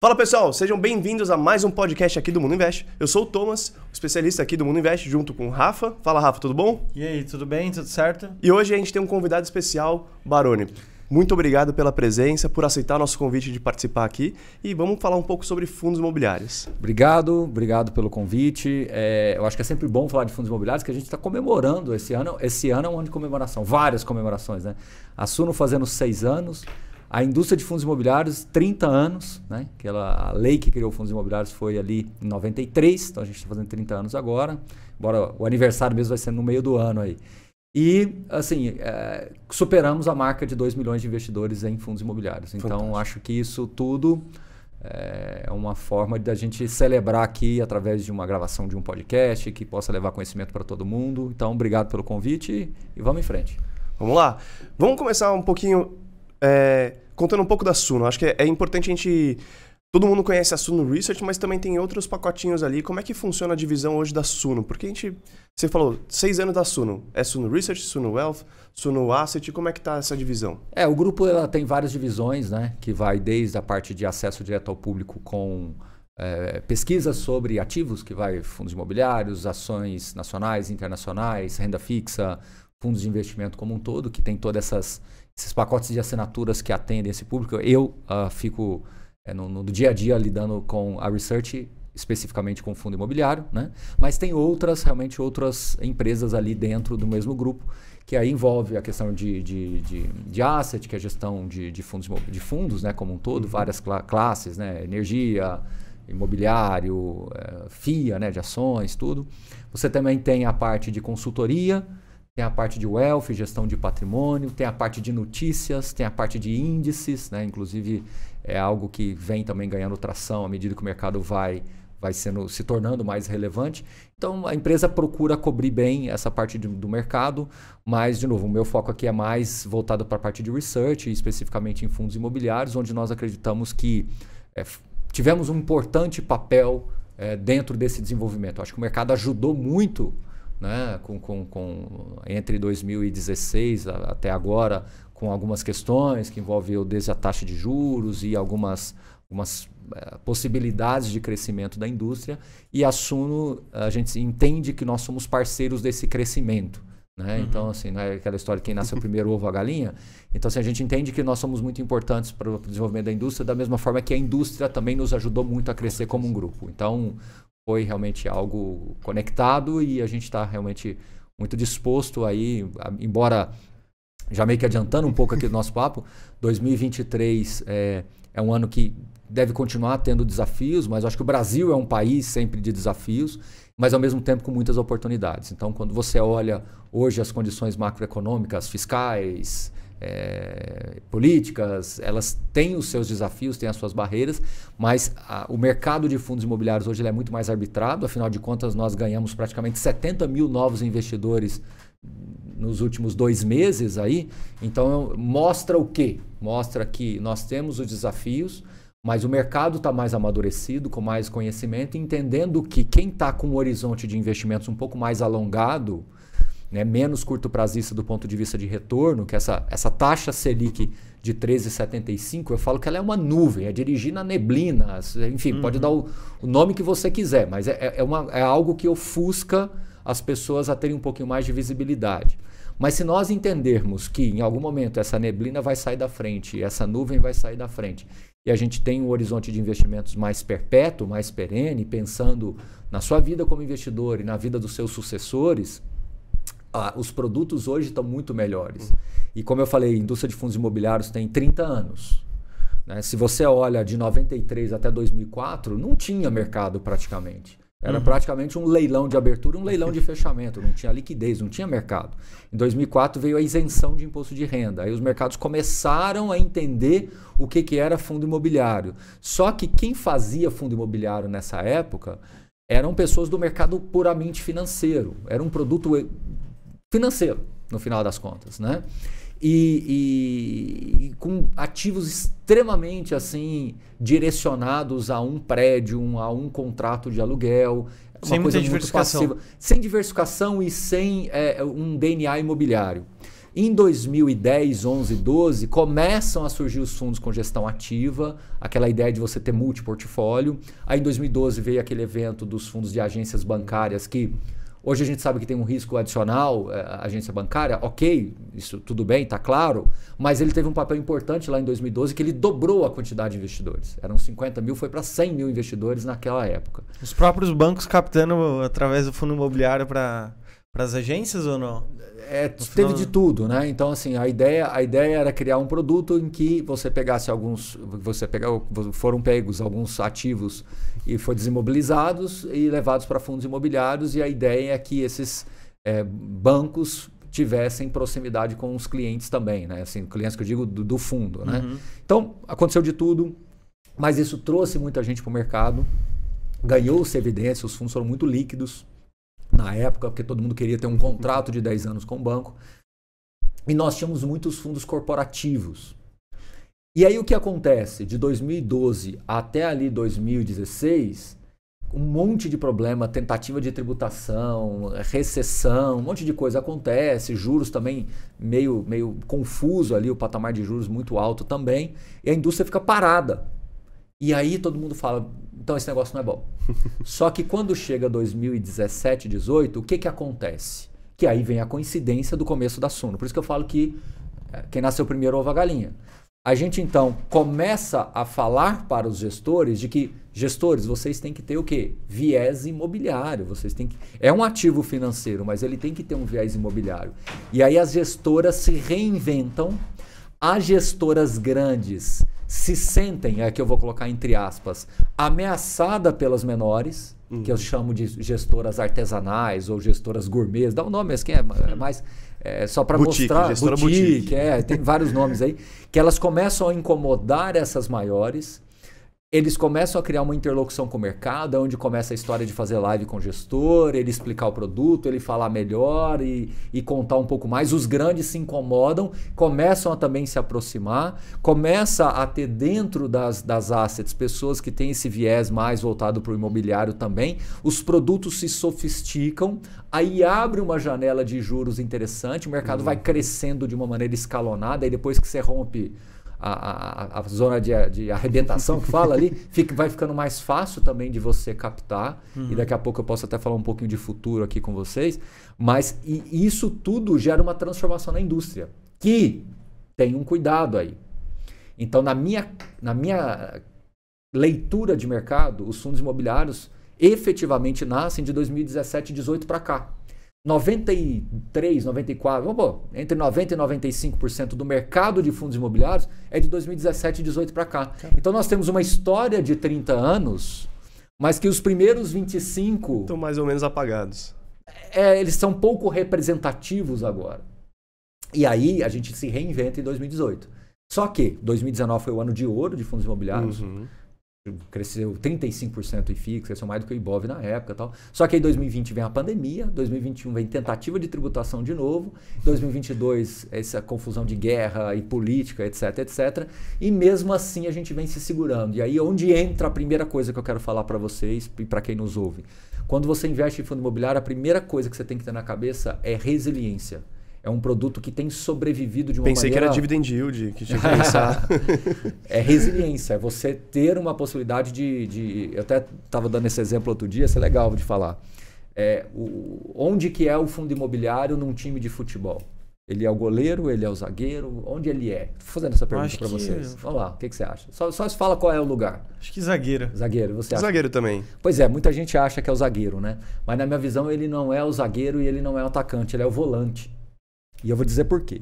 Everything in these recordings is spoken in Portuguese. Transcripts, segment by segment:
Fala pessoal, sejam bem-vindos a mais um podcast aqui do Mundo Invest. Eu sou o Thomas, especialista aqui do Mundo Invest, junto com o Rafa. Fala Rafa, tudo bom? E aí, tudo bem? Tudo certo? E hoje a gente tem um convidado especial, Baroni. Muito obrigado pela presença, por aceitar nosso convite de participar aqui e vamos falar um pouco sobre fundos imobiliários. Obrigado, obrigado pelo convite. É, eu acho que é sempre bom falar de fundos imobiliários, que a gente está comemorando esse ano. Esse ano é um ano de comemoração, várias comemorações, né? A Suno fazendo seis anos, a indústria de fundos imobiliários, 30 anos, né? Aquela, a lei que criou fundos imobiliários foi ali em 93, então a gente está fazendo 30 anos agora, embora o aniversário mesmo vai ser no meio do ano aí. E, assim, é, superamos a marca de 2 milhões de investidores em fundos imobiliários. Então, Fantástico. Então, acho que isso tudo é, é uma forma da gente celebrar aqui através de uma gravação de um podcast que possa levar conhecimento para todo mundo. Então, obrigado pelo convite e vamos em frente. Vamos lá. Vamos começar um pouquinho é, contando um pouco da Suno, acho que é, é, importante a gente. Todo mundo conhece a Suno Research, mas também tem outros pacotinhos ali. Como é que funciona a divisão hoje da Suno? Porque a gente. Você falou seis anos da Suno. É Suno Research, Suno Wealth, Suno Asset. Como é que está essa divisão? É, o grupo ela tem várias divisões, né? Que vai desde a parte de acesso direto ao público com é, pesquisas sobre ativos, que vai fundos imobiliários, ações nacionais, internacionais, renda fixa, fundos de investimento como um todo, que tem todas essas esses pacotes de assinaturas que atendem esse público, eu uh, fico é, no, no, dia a dia lidando com a research, especificamente com o fundo imobiliário, né? mas tem outras, realmente outras empresas ali dentro do mesmo grupo, que aí envolve a questão de, de, de, de asset, que é a gestão de, de fundos, de fundos né, como um todo, uhum. várias cl classes, né? energia, imobiliário, é, FIA né, de ações, tudo. Você também tem a parte de consultoria, tem a parte de wealth, gestão de patrimônio, tem a parte de notícias, tem a parte de índices, né? inclusive é algo que vem também ganhando tração à medida que o mercado vai vai sendo se tornando mais relevante. Então a empresa procura cobrir bem essa parte de, do mercado, mas de novo, o meu foco aqui é mais voltado para a parte de research, especificamente em fundos imobiliários, onde nós acreditamos que é, tivemos um importante papel é, dentro desse desenvolvimento. acho que o mercado ajudou muito né, com, com, com, entre 2016 a, até agora, com algumas questões que envolveu desde a taxa de juros e algumas, algumas é, possibilidades de crescimento da indústria. E a Suno, a gente entende que nós somos parceiros desse crescimento. Né? Uhum. Então, assim, não é aquela história de quem nasceu primeiro ovo a galinha. Então, assim, a gente entende que nós somos muito importantes para o desenvolvimento da indústria, da mesma forma que a indústria também nos ajudou muito a crescer como um grupo. Então, foi realmente algo conectado e a gente está realmente muito disposto aí, embora já meio que adiantando um pouco aqui do nosso papo, 2023 é, é um ano que deve continuar tendo desafios, mas acho que o Brasil é um país sempre de desafios, mas ao mesmo tempo com muitas oportunidades. Então, quando você olha hoje as condições macroeconômicas, fiscais, é, políticas, elas têm os seus desafios, têm as suas barreiras, mas a, o mercado de fundos imobiliários hoje é muito mais arbitrado, afinal de contas, nós ganhamos praticamente 70 mil novos investidores nos últimos dois meses aí. Então é mostra o quê? Mostra que nós temos os desafios, mas o mercado está mais amadurecido, com mais conhecimento, entendendo que quem está com um horizonte de investimentos um pouco mais alongado né, menos curto prazista do ponto de vista de retorno, que essa, essa taxa Selic de 13,75, eu falo que ela é uma nuvem, é dirigir na neblina, enfim, uhum. pode dar o, o, nome que você quiser, mas é, é, é, uma, é algo que ofusca as pessoas a terem um pouquinho mais de visibilidade. Mas se nós entendermos que em algum momento essa neblina vai sair da frente, essa nuvem vai sair da frente, e a gente tem um horizonte de investimentos mais perpétuo, mais perene, pensando na sua vida como investidor e na vida dos seus sucessores, ah, os produtos hoje estão muito melhores. Uhum. E como eu falei, a indústria de fundos imobiliários tem 30 anos. Né? Se você olha de 93 até 2004, não tinha mercado praticamente. Era uhum. praticamente um leilão de abertura, um leilão de fechamento. Não tinha liquidez, não tinha mercado. Em 2004 veio a isenção de imposto de renda. Aí os mercados começaram a entender o que, que era fundo imobiliário. Só que quem fazia fundo imobiliário nessa época eram pessoas do mercado puramente financeiro. Era um produto financeiro, no final das contas, né? E, e, e, com ativos extremamente assim direcionados a um prédio, a um contrato de aluguel, sem diversificação, muito passiva, sem diversificação e sem é, um DNA imobiliário. Em 2010, 11, 12, começam a surgir os fundos com gestão ativa, aquela ideia de você ter multiportfólio. Aí em 2012 veio aquele evento dos fundos de agências bancárias que Hoje a gente sabe que tem um risco adicional, eh, a agência bancária, ok, isso tudo bem, está claro, mas ele teve um papel importante lá em 2012 que ele dobrou a quantidade de investidores. Eram 50 mil, foi para 100 mil investidores naquela época. Os próprios bancos captando através do fundo imobiliário para para as agências ou não? É, teve final... de tudo, né? Então assim, a ideia, a ideia era criar um produto em que você pegasse alguns, você pegou, foram pegos alguns ativos e foram desimobilizados e levados para fundos imobiliários e a ideia é que esses é, bancos tivessem proximidade com os clientes também, né? Assim, clientes que eu digo do, do fundo, né? Uhum. Então aconteceu de tudo, mas isso trouxe muita gente para o mercado, ganhou-se evidência, os fundos foram muito líquidos na época, porque todo mundo queria ter um contrato de 10 anos com o banco. E nós tínhamos muitos fundos corporativos. E aí o que acontece? De 2012 até ali 2016, um monte de problema, tentativa de tributação, recessão, um monte de coisa acontece, juros também meio, meio confuso ali, o patamar de juros muito alto também, e a indústria fica parada. E aí todo mundo fala, então esse negócio não é bom. Só que quando chega 2017, 18, o que, que acontece? Que aí vem a coincidência do começo da Suno. Por isso que eu falo que eh, quem nasceu primeiro é ovo a galinha. A gente então começa a falar para os gestores de que gestores, vocês têm que ter o quê? Viés imobiliário, vocês têm que é um ativo financeiro, mas ele tem que ter um viés imobiliário. E aí as gestoras se reinventam. As gestoras grandes se sentem, é que eu vou colocar entre aspas, ameaçada pelas menores, uhum. que eu chamo de gestoras artesanais ou gestoras gourmets, dá um nome, mas quem é, é mais é, só para mostrar gestora boutique, boutique. É, tem vários nomes aí, que elas começam a incomodar essas maiores eles começam a criar uma interlocução com o mercado, é onde começa a história de fazer live com o gestor, ele explicar o produto, ele falar melhor e, e contar um pouco mais. Os grandes se incomodam, começam a também se aproximar, começa a ter dentro das, das assets pessoas que têm esse viés mais voltado para o imobiliário também. Os produtos se sofisticam, aí abre uma janela de juros interessante, o mercado uhum. vai crescendo de uma maneira escalonada, e depois que você rompe a, a, zona de, de arrebentação que fala ali, fica, vai ficando mais fácil também de você captar. Uhum. E daqui a pouco eu posso até falar um pouquinho de futuro aqui com vocês. Mas isso tudo gera uma transformação na indústria, que tem um cuidado aí. Então, na minha, na minha leitura de mercado, os fundos imobiliários efetivamente nascem de 2017 e 2018 para cá. 93, 94, vamos, entre 90 e 95% do mercado de fundos imobiliários é de 2017 e 18 para cá. Então nós temos uma história de 30 anos, mas que os primeiros 25 estão mais ou menos apagados. É, eles são pouco representativos agora. E aí a gente se reinventa em 2018. Só que 2019 foi o ano de ouro de fundos imobiliários. Uhum cresceu 35% em FIIs, cresceu mais do que o Ibov na época tal. Só que aí 2020 vem a pandemia, 2021 vem tentativa de tributação de novo, 2022 essa confusão de guerra e política, etc, etc. E mesmo assim a gente vem se segurando. E aí onde entra a primeira coisa que eu quero falar para vocês e para quem nos ouve. Quando você investe em fundo imobiliário, a primeira coisa que você tem que ter na cabeça é resiliência é um produto que tem sobrevivido de uma Pensei maneira... Pensei que era dividend yield, que tinha que pensar. é resiliência, é você ter uma possibilidade de... de... Eu até estava dando esse exemplo outro dia, isso é legal de falar. É, o... Onde que é o fundo imobiliário num time de futebol? Ele é o goleiro, ele é o zagueiro, onde ele é? Estou fazendo essa pergunta para vocês. Que... Vamos lá, o que, que, você acha? Só, só fala qual é o lugar. Acho que zagueiro. Zagueiro, você acha? Zagueiro também. Pois é, muita gente acha que é o zagueiro, né? Mas na minha visão ele não é o zagueiro e ele não é o atacante, ele é o volante. E eu vou dizer por quê.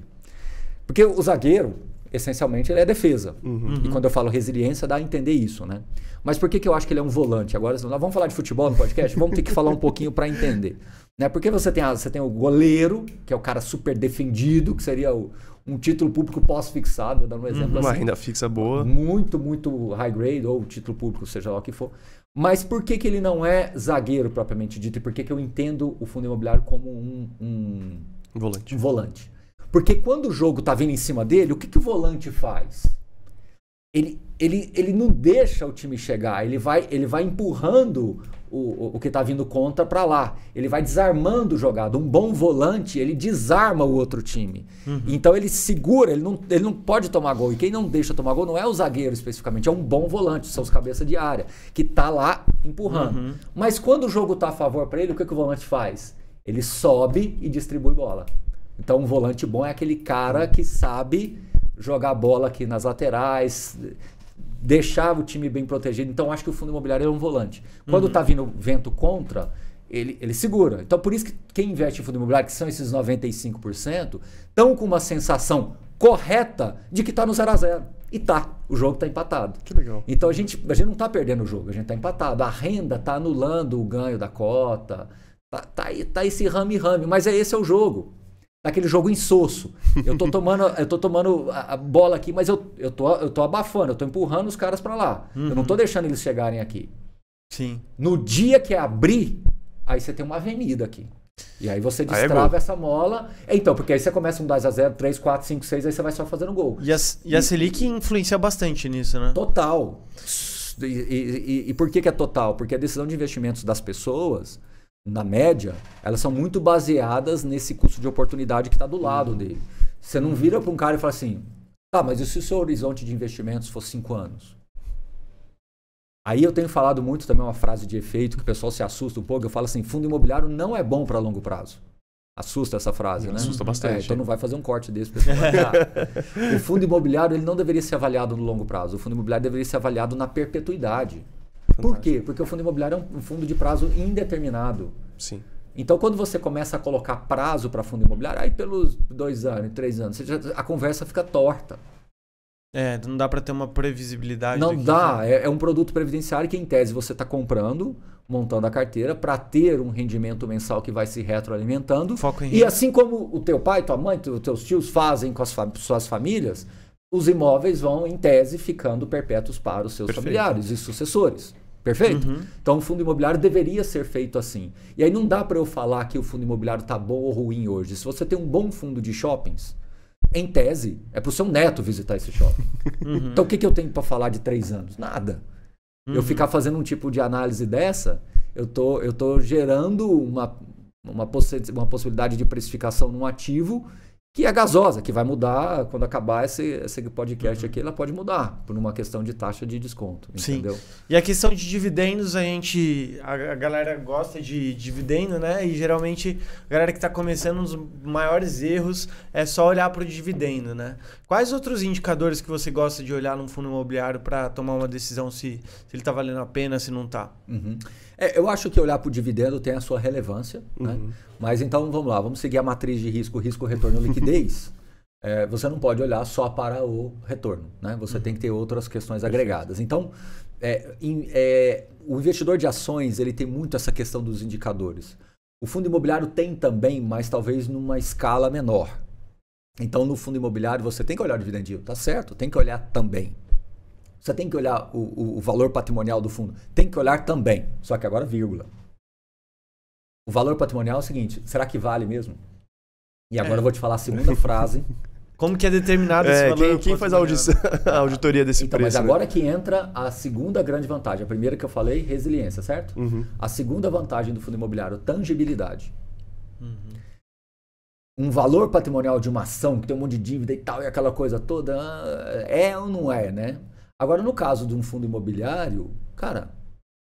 Porque o zagueiro, essencialmente, ele é defesa. Uhum. E quando eu falo resiliência, dá a entender isso, né? Mas por que, que eu acho que ele é um volante? Agora, vamos falar de futebol no podcast? Vamos ter que falar um pouquinho para entender. Né? Porque você tem, a, você tem o goleiro, que é o cara super defendido, que seria o, um título público pós-fixado, dando um exemplo uhum, assim. Uma renda fixa boa. Muito, muito high grade, ou título público, seja lá o que for. Mas por que, que ele não é zagueiro propriamente dito? E por que, que eu entendo o fundo imobiliário como um, um Volante. Volante. Porque quando o jogo tá vindo em cima dele, o que, que o volante faz? Ele, ele, ele não deixa o time chegar, ele vai, ele vai empurrando o, o que tá vindo contra para lá. Ele vai desarmando o jogado. Um bom volante, ele desarma o outro time. Uhum. Então ele segura, ele não, ele não pode tomar gol. E quem não deixa tomar gol não é o zagueiro especificamente, é um bom volante, são os cabeça de área, que tá lá empurrando. Uhum. Mas quando o jogo tá a favor para ele, o que, que o volante faz? Ele sobe e distribui bola. Então, um volante bom é aquele cara que sabe jogar bola aqui nas laterais, deixar o time bem protegido. Então, acho que o fundo imobiliário é um volante. Quando está uhum. vindo vento contra, ele, ele segura. Então, por isso que quem investe em fundo imobiliário, que são esses 95%, estão com uma sensação correta de que está no 0 a 0 E tá, o jogo está empatado. Que legal. Então a gente, a gente não está perdendo o jogo, a gente está empatado. A renda está anulando o ganho da cota. Tá, tá, tá esse rame-rame, mas é esse é o jogo. aquele jogo insosso. Eu tô tomando, eu tô tomando a, a, bola aqui, mas eu, eu, tô, eu tô abafando, eu tô empurrando os caras para lá. Uhum. Eu não tô uhum. deixando eles chegarem aqui. Sim. No dia que abrir, aí você tem uma avenida aqui. E aí você destrava aí é essa mola. É, então, porque aí você começa um 2x0, 3, 4, 5, 6, aí você vai só fazendo gol. E a, e, a Selic influencia bastante nisso, né? Total. E, e, e, por que, que é total? Porque a decisão de investimentos das pessoas na média, elas são muito baseadas nesse custo de oportunidade que está do lado uhum. dele. Você não vira para um cara e fala assim, tá, mas e se o seu horizonte de investimentos for cinco anos? Aí eu tenho falado muito também uma frase de efeito que o pessoal se assusta um pouco. Eu falo assim, fundo imobiliário não é bom para longo prazo. Assusta essa frase, né? Assusta bastante. É, então não vai fazer um corte desse. Pessoal. o fundo imobiliário ele não deveria ser avaliado no longo prazo. O fundo imobiliário deveria ser avaliado na perpetuidade. Fantástico. Por quê? Porque o fundo imobiliário é um fundo de prazo indeterminado. Sim. Então, quando você começa a colocar prazo para fundo imobiliário, aí pelos dois anos, três anos, já, a conversa fica torta. É, não dá para ter uma previsibilidade. Não dá. Que... É, é, um produto previdenciário que, em tese, você está comprando, montando a carteira, para ter um rendimento mensal que vai se retroalimentando. Foco em... E assim como o teu pai, tua mãe, os teus tios fazem com as fam suas famílias, os imóveis vão, em tese, ficando perpétuos para os seus Perfeito. familiares e sucessores. Perfeito? Uhum. Então, o fundo imobiliário deveria ser feito assim. E aí não dá para eu falar que o fundo imobiliário está bom ou ruim hoje. Se você tem um bom fundo de shoppings, em tese, é para o seu neto visitar esse shopping. Uhum. Então, o que, que eu tenho para falar de três anos? Nada. Uhum. Eu ficar fazendo um tipo de análise dessa, eu tô, eu tô gerando uma, uma, possi uma possibilidade de precificação num ativo que é gasosa, que vai mudar quando acabar esse, esse podcast uhum. aqui, ela pode mudar por uma questão de taxa de desconto, Sim. entendeu? E a questão de dividendos, a gente, a, a galera gosta de dividendo, né? E geralmente a galera que está começando um dos maiores erros é só olhar para o dividendo, né? Quais outros indicadores que você gosta de olhar num fundo imobiliário para tomar uma decisão se, se ele está valendo a pena, se não está? Uhum. É, eu acho que olhar para o dividendo tem a sua relevância, né? uhum. né? Mas então vamos lá, vamos seguir a matriz de risco, risco, retorno, liquidez. é, você não pode olhar só para o retorno, né? Você uhum. tem que ter outras questões Perfeito. agregadas. Então, é, in, é, o investidor de ações ele tem muito essa questão dos indicadores. O fundo imobiliário tem também, mas talvez numa escala menor. Então, no fundo imobiliário, você tem que olhar o dividendio, tá certo? Tem que olhar também. Você tem que olhar o, o, o valor patrimonial do fundo, tem que olhar também. Só que agora, vírgula. O valor patrimonial é o seguinte: será que vale mesmo? E agora é. eu vou te falar a segunda frase. Como que é determinado é, esse é, valor? Quem, quem faz a, audi a, auditoria desse então, preço? Mas né? agora né? que entra a segunda grande vantagem. A primeira que eu falei, resiliência, certo? Uhum. A segunda vantagem do fundo imobiliário, tangibilidade. Uhum. Um valor patrimonial de uma ação que tem um monte de dívida e tal, e aquela coisa toda, é ou não é, né? Agora, no caso de um fundo imobiliário, cara,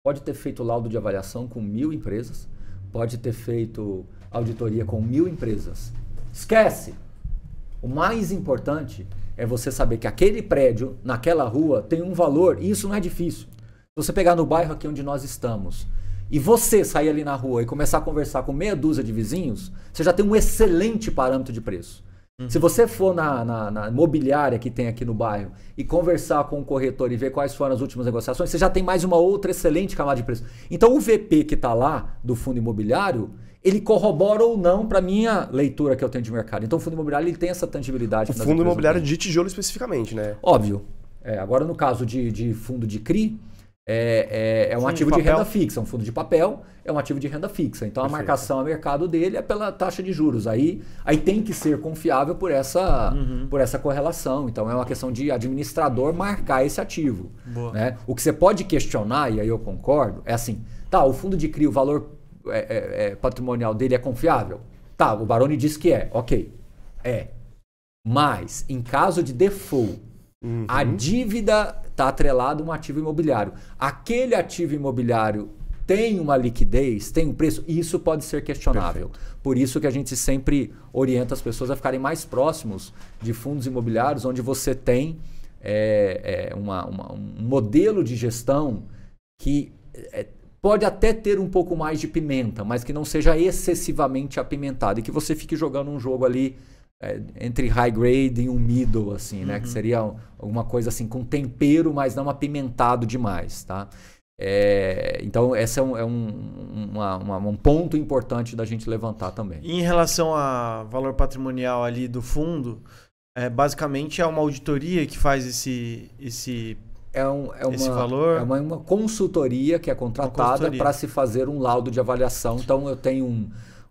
pode ter feito laudo de avaliação com mil empresas pode ter feito auditoria com mil empresas. Esquece! O mais importante é você saber que aquele prédio, naquela rua, tem um valor, e isso não é difícil. Se você pegar no bairro aqui onde nós estamos, e você sair ali na rua e começar a conversar com meia dúzia de vizinhos, você já tem um excelente parâmetro de preço. Se uhum. você for na, na, na mobiliária que tem aqui no bairro e conversar com o corretor e ver quais foram as últimas negociações, você já tem mais uma outra excelente camada de preço. Então o VP que está lá do fundo imobiliário, ele corrobora ou não para minha leitura que eu tenho de mercado. Então o fundo imobiliário ele tem essa tangibilidade. O fundo imobiliário de tijolo especificamente, né? Óbvio. É, agora no caso de, de fundo de CRI, é, é, é um ativo de, de, renda fixa, é um fundo de papel é um ativo de renda fixa. Então Perfeito. a marcação a mercado dele é pela taxa de juros. Aí, aí tem que ser confiável por essa, uhum. por essa correlação. Então é uma questão de administrador marcar esse ativo. Né? O que você pode questionar, e aí eu concordo, é assim: tá, o fundo de CRI, o valor é, é, é, patrimonial dele é confiável? Tá, o Baroni disse que é, ok. É. Mas, em caso de default, uhum. a dívida está atrelado a um ativo imobiliário. Aquele ativo imobiliário tem uma liquidez, tem um preço, isso pode ser questionável. Perfeito. Por isso que a gente sempre orienta as pessoas a ficarem mais próximos de fundos imobiliários, onde você tem é, é, uma, uma, um modelo de gestão que é, pode até ter um pouco mais de pimenta, mas que não seja excessivamente apimentado e que você fique jogando um jogo ali é, entre high grade e um middle, assim, né? Uhum. Que seria alguma coisa assim com tempero, mas não apimentado demais, tá? É, então, esse é, um, é um, uma, uma, um, ponto importante da gente levantar também. Em relação a valor patrimonial ali do fundo, é, basicamente é uma auditoria que faz esse, esse, é um, é uma, esse valor? É uma, uma consultoria que é contratada para se fazer um laudo de avaliação. Então, eu tenho um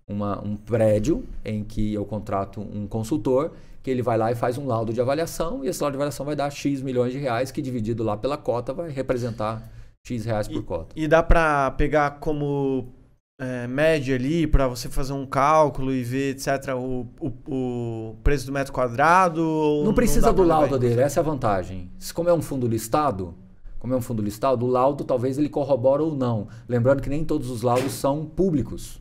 uma, um prédio em que eu contrato um consultor que ele vai lá e faz um laudo de avaliação e esse laudo de avaliação vai dar X milhões de reais que dividido lá pela cota vai representar X reais e, por cota. E dá para pegar como é, média ali para você fazer um cálculo e ver, etc, o, o, o preço do metro quadrado? Não precisa não do laudo dele, essa é a vantagem. Como é um fundo listado, como é um fundo listado, o laudo talvez ele corrobora ou não. Lembrando que nem todos os laudos são públicos.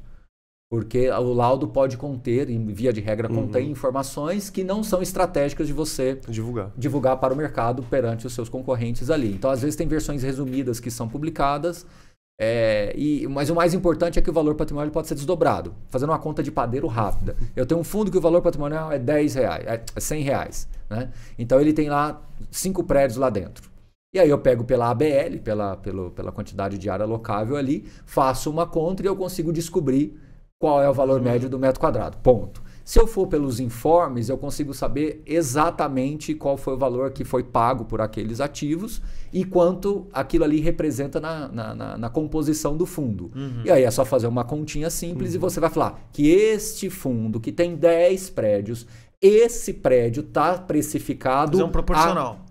Porque o laudo pode conter, e via de regra contém, uhum. informações que não são estratégicas de você divulgar. divulgar para o mercado perante os seus concorrentes ali. Então, às vezes, tem versões resumidas que são publicadas, é, e, mas o mais importante é que o valor patrimonial pode ser desdobrado. Fazendo uma conta de padeiro rápida. Eu tenho um fundo que o valor patrimonial é 10 reais, é 100 é reais. Né? Então ele tem lá cinco prédios lá dentro. E aí eu pego pela ABL, pela, pelo, pela quantidade de área locável ali, faço uma conta e eu consigo descobrir qual é o valor médio do metro quadrado. Ponto. Se eu for pelos informes, eu consigo saber exatamente qual foi o valor que foi pago por aqueles ativos e quanto aquilo ali representa na, na, na, na composição do fundo. Uhum. E aí é só fazer uma continha simples uhum. e você vai falar que este fundo, que tem 10 prédios, esse prédio está precificado. Visão é proporcional. A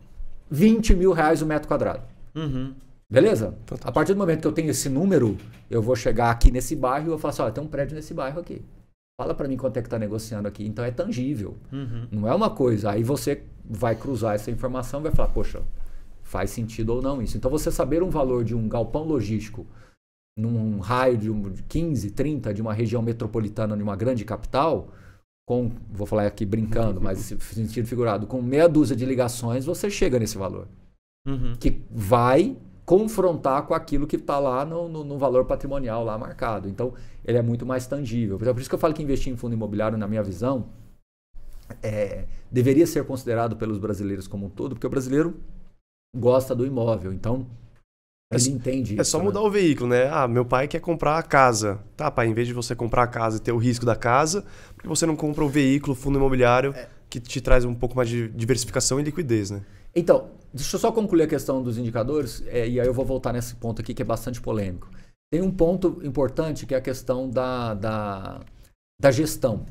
20 mil reais o metro quadrado. Uhum. Beleza? Fantástico. Tá A partir do momento que eu tenho esse número, eu vou chegar aqui nesse bairro e eu falar assim, olha, tem um prédio nesse bairro aqui. Fala para mim quanto é que está negociando aqui. Então é tangível. Uhum. Não é uma coisa. Aí você vai cruzar essa informação e vai falar, poxa, faz sentido ou não isso. Então você saber um valor de um galpão logístico num raio de um, 15, 30 de uma região metropolitana de uma grande capital, com, vou falar aqui brincando, mas uhum. sentido figurado, com meia dúzia de ligações, você chega nesse valor. Uhum. Que vai confrontar com aquilo que está lá no, no, no, valor patrimonial lá marcado. Então, ele é muito mais tangível. Por isso que eu falo que investir em fundo imobiliário, na minha visão, é, deveria ser considerado pelos brasileiros como um todo, porque o brasileiro gosta do imóvel. Então, é ele é, entende isso, É só né? mudar né? o veículo, né? Ah, meu pai quer comprar a casa. Tá, pai, em vez de você comprar a casa e ter o risco da casa, que você não compra o veículo, fundo imobiliário, é. que te traz um pouco mais de diversificação e liquidez, né? Então, Deixa eu só concluir a questão dos indicadores, é, e aí eu vou voltar nesse ponto aqui que é bastante polêmico. Tem um ponto importante que é a questão da, da, da gestão,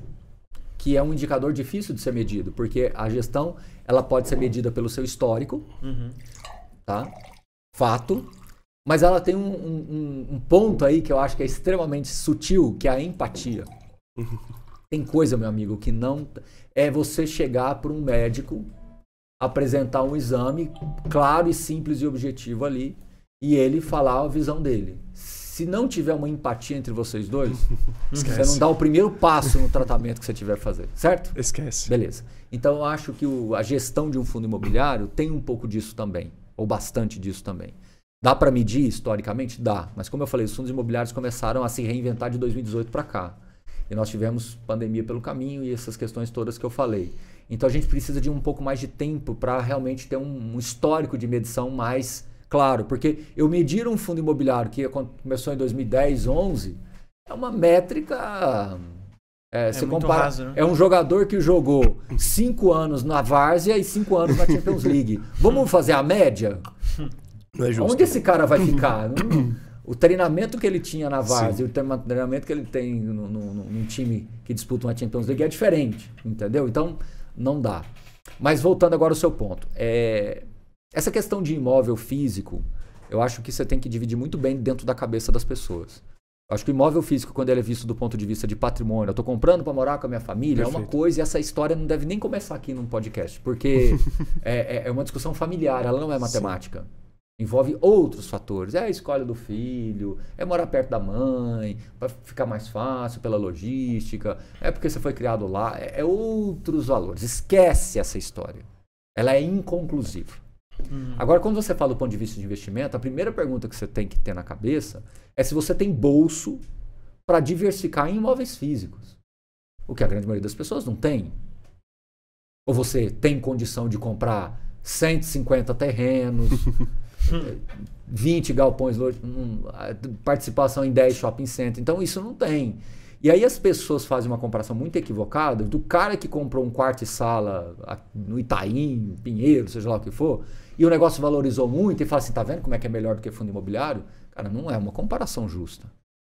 que é um indicador difícil de ser medido, porque a gestão ela pode ser medida pelo seu histórico, uhum. tá? fato, mas ela tem um, um, um, ponto aí que eu acho que é extremamente sutil, que é a empatia. Uhum. Tem coisa, meu amigo, que não. É você chegar para um médico apresentar um exame claro e simples e objetivo ali e ele falar a visão dele. Se não tiver uma empatia entre vocês dois, você não dá o primeiro passo no tratamento que você tiver a fazer, certo? Esquece. Beleza. Então eu acho que o, a gestão de um fundo imobiliário tem um pouco disso também, ou bastante disso também. Dá para medir historicamente? Dá. Mas como eu falei, os fundos imobiliários começaram a se reinventar de 2018 para cá. E nós tivemos pandemia pelo caminho e essas questões todas que eu falei. Então a gente precisa de um pouco mais de tempo para realmente ter um, um, histórico de medição mais claro, porque eu medir um fundo imobiliário que começou em 2010, 11, é uma métrica é, é, compara, raso, né? é um jogador que jogou cinco anos na Várzea e cinco anos na Champions League. Vamos fazer a média? É Onde esse cara vai ficar? o treinamento que ele tinha na Várzea e o treinamento que ele tem num time que disputa uma Champions League é diferente, entendeu? Então, não dá. Mas voltando agora ao seu ponto, é... essa questão de imóvel físico, eu acho que você tem que dividir muito bem dentro da cabeça das pessoas. Eu acho que o imóvel físico, quando ele é visto do ponto de vista de patrimônio, eu estou comprando para morar com a minha família, Perfeito. é uma coisa e essa história não deve nem começar aqui num podcast, porque é, é, é, uma discussão familiar, ela não é matemática. Sim. Envolve outros fatores. É a escolha do filho, é morar perto da mãe, para ficar mais fácil pela logística, é porque você foi criado lá. É, é outros valores. Esquece essa história. Ela é inconclusiva. Uhum. Agora, quando você fala do ponto de vista de investimento, a primeira pergunta que você tem que ter na cabeça é se você tem bolso para diversificar em imóveis físicos. O que a grande maioria das pessoas não tem. Ou você tem condição de comprar 150 terrenos. 20 galpões, participação em 10 shopping centers. Então isso não tem. E aí as pessoas fazem uma comparação muito equivocada do cara que comprou um quarto e sala no Itaim, Pinheiro, seja lá o que for, e o negócio valorizou muito e fala assim, tá vendo como é que é melhor do que fundo imobiliário? Cara, não é uma comparação justa.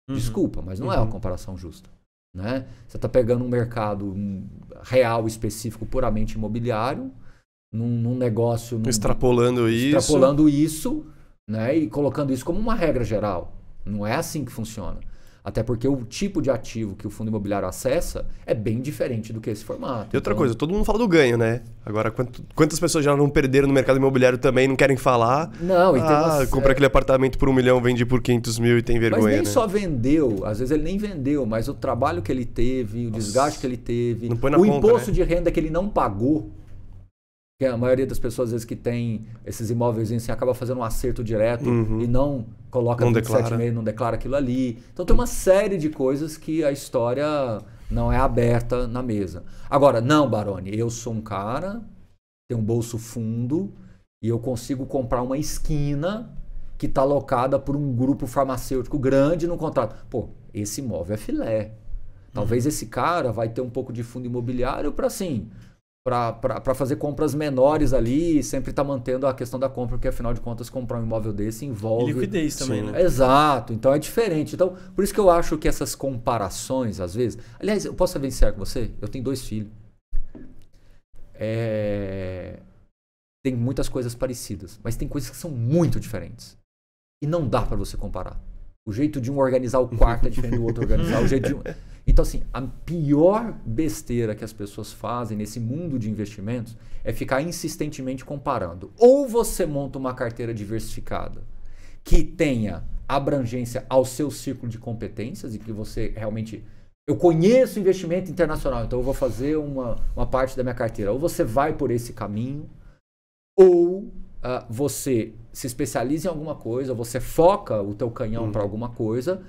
Uhum. Desculpa, mas não uhum. é uma uhum. comparação justa. Né? Você está pegando um mercado hum, real específico puramente imobiliário, num, num negócio. Num, extrapolando isso. Extrapolando isso, né? E colocando isso como uma regra geral. Não é assim que funciona. Até porque o tipo de ativo que o fundo imobiliário acessa é bem diferente do que esse formato. E outra então... coisa, todo mundo fala do ganho, né? Agora, quanto, quantas pessoas já não perderam no mercado imobiliário também, não querem falar? Não, e Ah, umas... compra é. aquele apartamento por um milhão, vende por 500 mil e tem vergonha. Mas nem né? só vendeu, às vezes ele nem vendeu, mas o trabalho que ele teve, o Nossa. desgaste que ele teve, o conta, imposto né? de renda que ele não pagou que a maioria das pessoas, às vezes, que tem esses imóveis, assim, acaba fazendo um acerto direto uhum. e não coloca não declara não declara aquilo ali. Então tem uma série de coisas que a história não é aberta na mesa. Agora, não, Barone, eu sou um cara, tenho um bolso fundo e eu consigo comprar uma esquina que está alocada por um grupo farmacêutico grande no contrato. Pô, esse imóvel é filé. Talvez uhum. esse cara vai ter um pouco de fundo imobiliário para, assim, para fazer compras menores ali e sempre tá mantendo a questão da compra, porque afinal de contas comprar um imóvel desse envolve... E liquidez também, Sim, né? Exato, então é diferente. Então, por isso que eu acho que essas comparações, às vezes... Aliás, eu posso ser sincero com você? Eu tenho dois filhos. É... Tem muitas coisas parecidas, mas tem coisas que são muito diferentes. E não dá para você comparar. O jeito de um organizar o quarto é diferente do outro organizar. O jeito de um... Então, assim, a pior besteira que as pessoas fazem nesse mundo de investimentos é ficar insistentemente comparando. Ou você monta uma carteira diversificada que tenha abrangência ao seu círculo de competências e que você realmente. Eu conheço investimento internacional, então eu vou fazer uma, uma parte da minha carteira. Ou você vai por esse caminho, ou uh, você se especializa em alguma coisa, você foca o teu canhão hum. para alguma coisa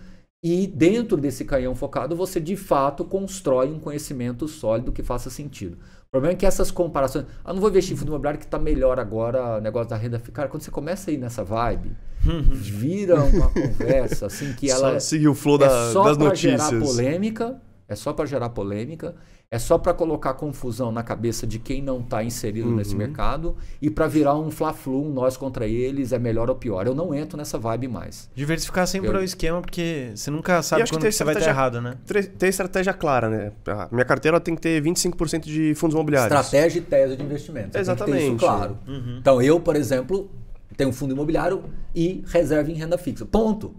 e dentro desse canhão focado, você de fato constrói um conhecimento sólido que faça sentido. O problema é que essas comparações. Ah, não vou investir em fundo imobiliário que está melhor agora, o negócio da renda ficar. Quando você começa a ir nessa vibe, uhum. vira uma conversa assim que ela. Só seguir o flow é da, só das notícias. Gerar polêmica, é só para gerar polêmica é só para colocar confusão na cabeça de quem não está inserido uhum. nesse mercado e para virar um fla-flu, um nós contra eles, é melhor ou pior. Eu não entro nessa vibe mais. Diversificar sempre eu... é o esquema, porque você nunca sabe quando que você vai estar errado, né? Ter estratégia clara, né? A minha carteira tem que ter 25% de fundos imobiliários. Estratégia e tese de investimento. Você Exatamente. Isso, claro. Uhum. Então, eu, por exemplo, tenho fundo imobiliário e reserva em renda fixa. Ponto.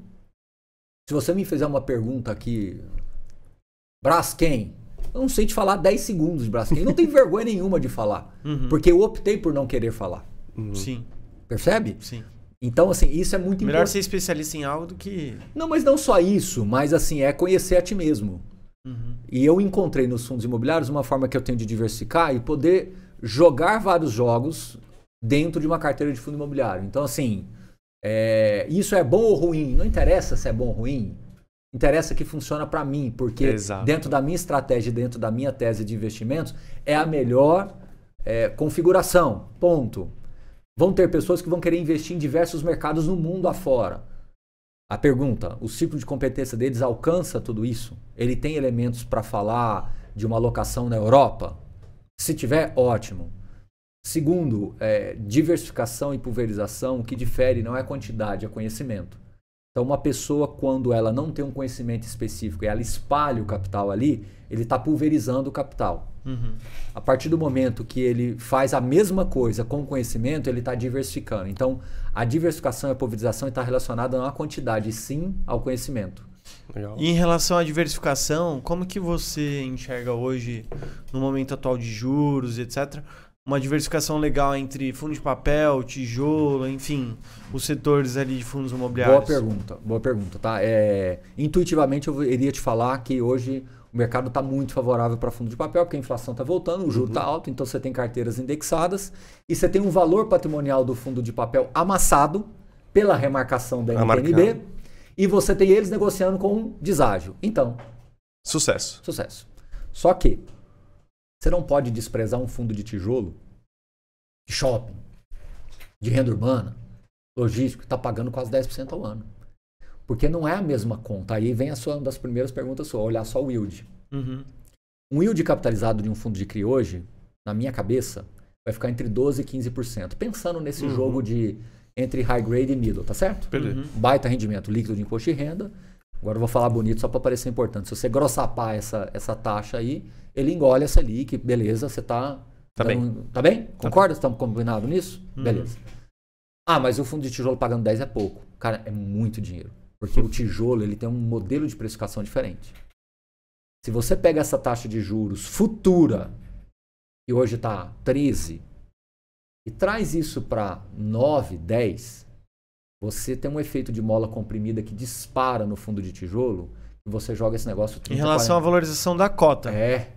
Se você me fizer uma pergunta aqui, Braskem, eu não sei te falar 10 segundos de Braskem. não tenho vergonha nenhuma de falar. Uhum. Porque eu optei por não querer falar. Uhum. Sim. Percebe? Sim. Então, assim, isso é muito Melhor importante. Melhor ser especialista em algo do que. Não, mas não só isso, mas assim, é conhecer a ti mesmo. Uhum. E eu encontrei nos fundos imobiliários uma forma que eu tenho de diversificar e poder jogar vários jogos dentro de uma carteira de fundo imobiliário. Então, assim, é, isso é bom ou ruim? Não interessa se é bom ou ruim interessa que funciona para mim, porque Exato. dentro da minha estratégia, dentro da minha tese de investimentos, é a melhor é, configuração. Ponto. Vão ter pessoas que vão querer investir em diversos mercados no mundo afora. A pergunta: o ciclo de competência deles alcança tudo isso? Ele tem elementos para falar de uma locação na Europa? Se tiver, ótimo. Segundo, é, diversificação e pulverização, o que difere não é a quantidade, é conhecimento. Então, uma pessoa, quando ela não tem um conhecimento específico e ela espalha o capital ali, ele está pulverizando o capital. Uhum. A partir do momento que ele faz a mesma coisa com o conhecimento, ele está diversificando. Então, a diversificação e a pulverização está relacionada não à quantidade, sim ao conhecimento. Legal. E em relação à diversificação, como que você enxerga hoje, no momento atual de juros, etc., uma diversificação legal entre fundo de papel, tijolo, enfim, os setores ali de fundos imobiliários? Boa pergunta, boa pergunta, tá? É, intuitivamente eu iria te falar que hoje o mercado está muito favorável para fundo de papel, porque a inflação está voltando, o juro está uhum. Tá alto, então você tem carteiras indexadas e você tem um valor patrimonial do fundo de papel amassado pela remarcação da tá NTNB e você tem eles negociando com um deságio. Então. Sucesso. Sucesso. Só que você não pode desprezar um fundo de tijolo, de shopping, de renda urbana, logístico, está pagando quase 10% ao ano. Porque não é a mesma conta. Aí vem a sua, uma das primeiras perguntas sua, olhar só o yield. Uhum. Um yield capitalizado de um fundo de CRI hoje, na minha cabeça, vai ficar entre 12% e 15%. Pensando nesse uhum. jogo de entre high grade e middle, tá certo? Uhum. Baita rendimento líquido de imposto de renda Agora eu vou falar bonito só para parecer importante. Se você grossapar essa, essa taxa aí, ele engole essa Selic, beleza, você está tá, tá bem. Tá bem? Concorda? Tá Estamos combinados nisso? Uhum. Beleza. Ah, mas o fundo de tijolo pagando 10 é pouco. Cara, é muito dinheiro. Porque o tijolo ele tem um modelo de precificação diferente. Se você pega essa taxa de juros futura, que hoje está 13, e traz isso para 9, 10, você tem um efeito de mola comprimida que dispara no fundo de tijolo você joga esse negócio 30, Em relação 40... à valorização da cota. É.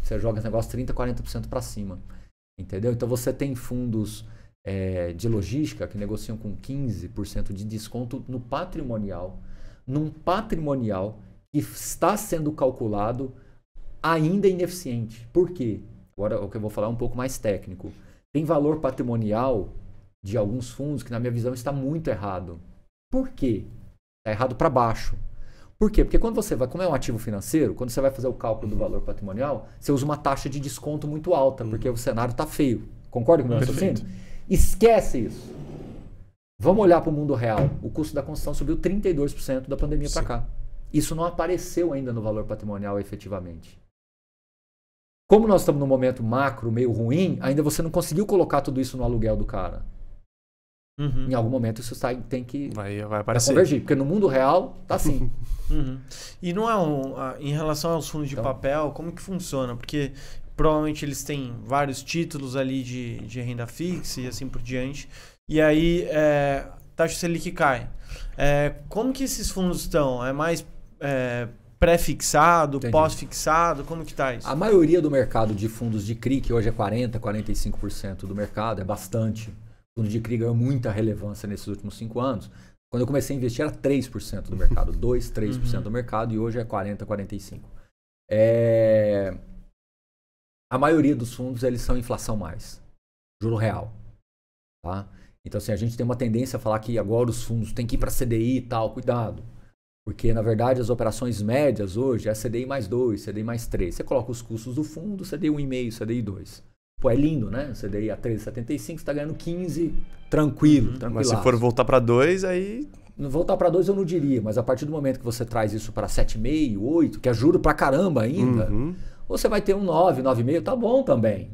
Você joga esse negócio 30, 40% para cima. Entendeu? Então você tem fundos é, de logística que negociam com 15% de desconto no patrimonial, num patrimonial que está sendo calculado ainda ineficiente. Por quê? Agora o que eu vou falar é um pouco mais técnico. Tem valor patrimonial de alguns fundos que, na minha visão, está muito errado. Por quê? Está errado para baixo. Por quê? Porque quando você vai, como é um ativo financeiro, quando você vai fazer o cálculo do uhum. valor patrimonial, você usa uma taxa de desconto muito alta, porque uhum. o cenário está feio. Concorda com o meu Esquece isso. Vamos olhar para o mundo real. O custo da construção subiu 32% da pandemia para cá. Isso não apareceu ainda no valor patrimonial efetivamente. Como nós estamos num momento macro meio ruim, ainda você não conseguiu colocar tudo isso no aluguel do cara. Uhum. Em algum momento isso sai, tem que vai, vai convergir, porque no mundo real tá assim. uhum. E não é um, em relação aos fundos então, de papel, como que funciona? Porque provavelmente eles têm vários títulos ali de, de renda fixa e assim por diante. E aí é, taxa Selic cai. É, como que esses fundos estão? É mais é, pré-fixado, pós-fixado? Como que tá isso? A maioria do mercado de fundos de CRI, que hoje é 40%, 45% do mercado, é bastante fundo de CRI ganhou muita relevância nesses últimos cinco anos. Quando eu comecei a investir era 3% do mercado, 2, uhum. 3% uhum. do mercado e hoje é 40, 45. É... A maioria dos fundos eles são inflação mais, juro real, tá? Então assim, a gente tem uma tendência a falar que agora os fundos têm que ir para CDI e tal, cuidado. Porque, na verdade, as operações médias hoje é CDI mais 2, CDI mais 3. Você coloca os custos do fundo, CDI 1,5, CDI 2. Pô, é lindo, né? Você daí a 13,75, você está ganhando 15, tranquilo, uhum. tranquilo. Mas se for voltar para 2, aí. Voltar para 2 eu não diria, mas a partir do momento que você traz isso para 7,5, 8, que é juro para caramba ainda, uhum. você vai ter um 9, 9,5, tá bom também.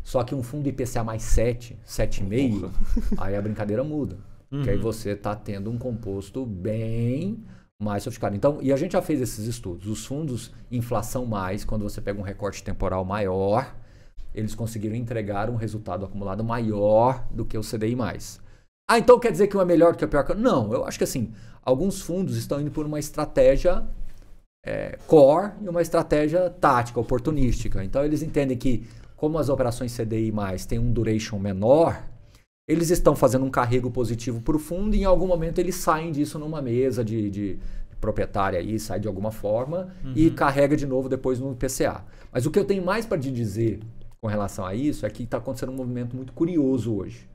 Só que um fundo IPCA mais 7, 7,5, aí a brincadeira muda. Uhum. Que aí uhum. você está tendo um composto bem mais sofisticado. Então, e a gente já fez esses estudos. Os fundos inflação mais, quando você pega um recorte temporal maior, eles conseguiram entregar um resultado acumulado maior do que o CDI. Ah, então quer dizer que um é melhor do que o pior? Não, eu acho que assim, alguns fundos estão indo por uma estratégia é, core e uma estratégia tática, oportunística. Então eles entendem que, como as operações CDI têm um duration menor, eles estão fazendo um carrego positivo para o fundo e em algum momento eles saem disso numa mesa de, de proprietária aí, sai de alguma forma uhum. e carrega de novo depois no PCA. Mas o que eu tenho mais para te dizer com relação a isso é que está acontecendo um movimento muito curioso hoje.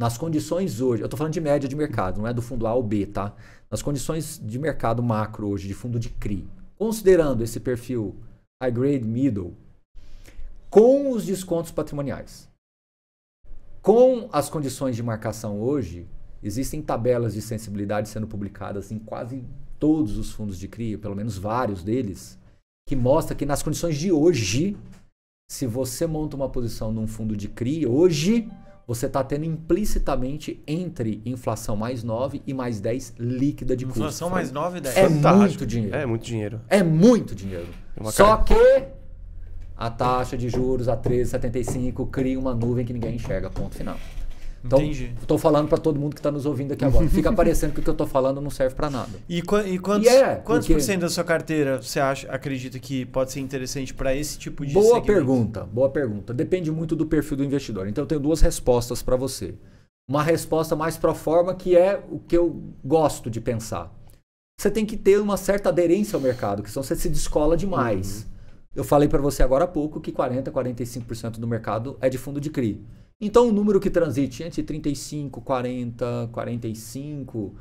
Nas condições hoje, eu estou falando de média de mercado, não é do fundo A ou B, tá? Nas condições de mercado macro hoje, de fundo de CRI, considerando esse perfil high grade middle, com os descontos patrimoniais, com as condições de marcação hoje, existem tabelas de sensibilidade sendo publicadas em quase todos os fundos de CRI, pelo menos vários deles, que mostra que nas condições de hoje, se você monta uma posição num fundo de CRI hoje, você está tendo implicitamente entre inflação mais 9 e mais 10 líquida de inflação custo. Inflação mais 9 e 10. É Fantástico. muito dinheiro. É muito dinheiro. É muito dinheiro. É Só cara... que a taxa de juros a 13,75 cria uma nuvem que ninguém enxerga. Ponto final. Então, Entendi. estou falando para todo mundo que está nos ouvindo aqui agora. Fica parecendo que o que eu estou falando não serve para nada. E, qu e quantos, e é, quantos por cento da sua carteira você acha, acredita que pode ser interessante para esse tipo de Boa segmento? pergunta, boa pergunta. Depende muito do perfil do investidor. Então, eu tenho duas respostas para você. Uma resposta mais pro forma, que é o que eu gosto de pensar. Você tem que ter uma certa aderência ao mercado, que senão você se descola demais. Uhum. Eu falei para você agora há pouco que 40, 45% do mercado é de fundo de CRI. Então, um número que transite entre 35, 40, 45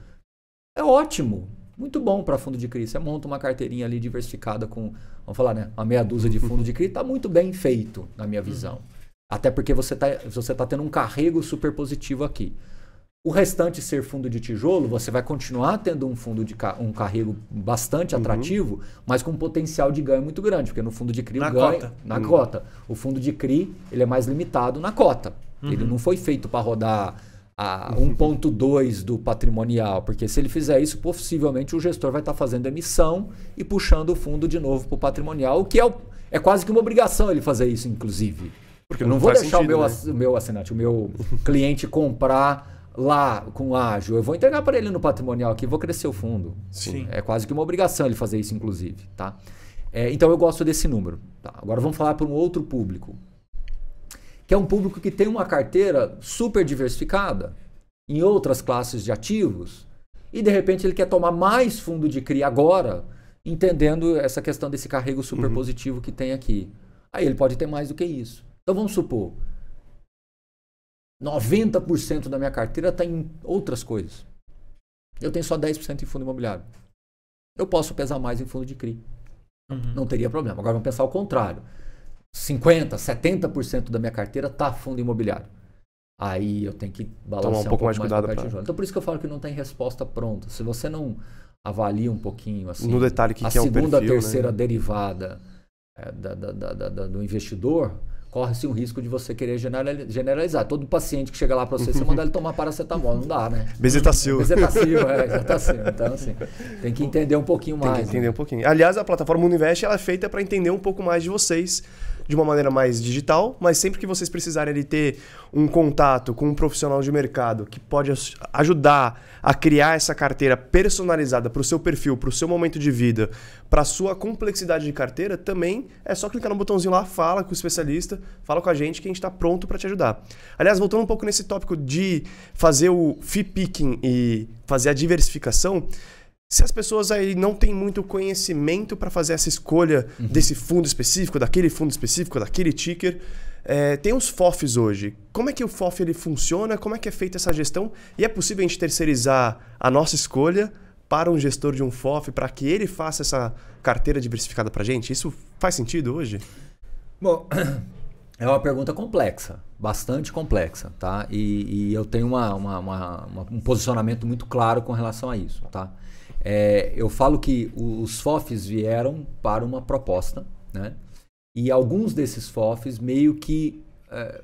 é ótimo, muito bom para fundo de CRI. Você monta uma carteirinha ali diversificada com, vamos falar, né, uma meia dúzia de fundo de CRI, está muito bem feito, na minha visão. Até porque você está você tá tendo um carrego super positivo aqui. O restante ser fundo de tijolo, você vai continuar tendo um fundo de ca um carrego bastante uhum. atrativo, mas com um potencial de ganho muito grande, porque no fundo de CRI na ganho, cota. na uhum. cota. O fundo de CRI ele é mais limitado na cota. Uhum. Ele não foi feito para rodar a 1.2 do patrimonial, porque se ele fizer isso, possivelmente o gestor vai estar tá fazendo emissão e puxando o fundo de novo para o patrimonial, o que é, o, é quase que uma obrigação ele fazer isso, inclusive. Porque eu não, não vou deixar sentido, o, meu, né? o meu assinante, o meu cliente comprar lá com ágil. Eu vou entregar para ele no patrimonial aqui, vou crescer o fundo. Sim. É quase que uma obrigação ele fazer isso, inclusive. Tá? É, então eu gosto desse número. Tá? Agora vamos falar para um outro público que é um público que tem uma carteira super diversificada em outras classes de ativos e de repente ele quer tomar mais fundo de CRI agora, entendendo essa questão desse carrego super uhum. positivo que tem aqui. Aí ele pode ter mais do que isso. Então vamos supor, 90% da minha carteira está em outras coisas. Eu tenho só 10% em fundo imobiliário. Eu posso pesar mais em fundo de CRI. Uhum. Não teria problema. Agora vamos pensar o contrário. 50%, 70% da minha carteira está fundo imobiliário. Aí eu tenho que balançar Tomar um, pouco, um pouco mais, mais cuidado. pra... Então por isso que eu falo que não tem resposta pronta. Se você não avalia um pouquinho assim, no detalhe que a que é segunda, perfil, terceira né? derivada é, da, da, da, do investidor, corre-se um risco de você querer generalizar. Todo paciente que chega lá para você, você manda ele tomar paracetamol, não dá, né? Bezetacil. Bezetacil, é, bezetacil. Então, assim, tem que entender um pouquinho mais. Tem que né? entender né? um pouquinho. Aliás, a plataforma Uninvest ela é feita para entender um pouco mais de vocês, de uma maneira mais digital, mas sempre que vocês precisarem de ter um contato com um profissional de mercado que pode ajudar a criar essa carteira personalizada para o seu perfil, para o seu momento de vida, para a sua complexidade de carteira, também é só clicar no botãozinho lá, fala com o especialista, fala com a gente que a gente está pronto para te ajudar. Aliás, voltando um pouco nesse tópico de fazer o fee picking e fazer a diversificação, se as pessoas aí não têm muito conhecimento para fazer essa escolha uhum. desse fundo específico, daquele fundo específico, daquele ticker, é, tem os FOFs hoje. Como é que o FOF ele funciona? Como é que é feita essa gestão? E é possível a gente terceirizar a nossa escolha para um gestor de um FOF para que ele faça essa carteira diversificada para gente? Isso faz sentido hoje? Bom, é uma pergunta complexa, bastante complexa, tá? E, e eu tenho uma, uma, uma, um posicionamento muito claro com relação a isso, tá? É, eu falo que os FOFs vieram para uma proposta, né? E alguns desses FOFs meio que. É,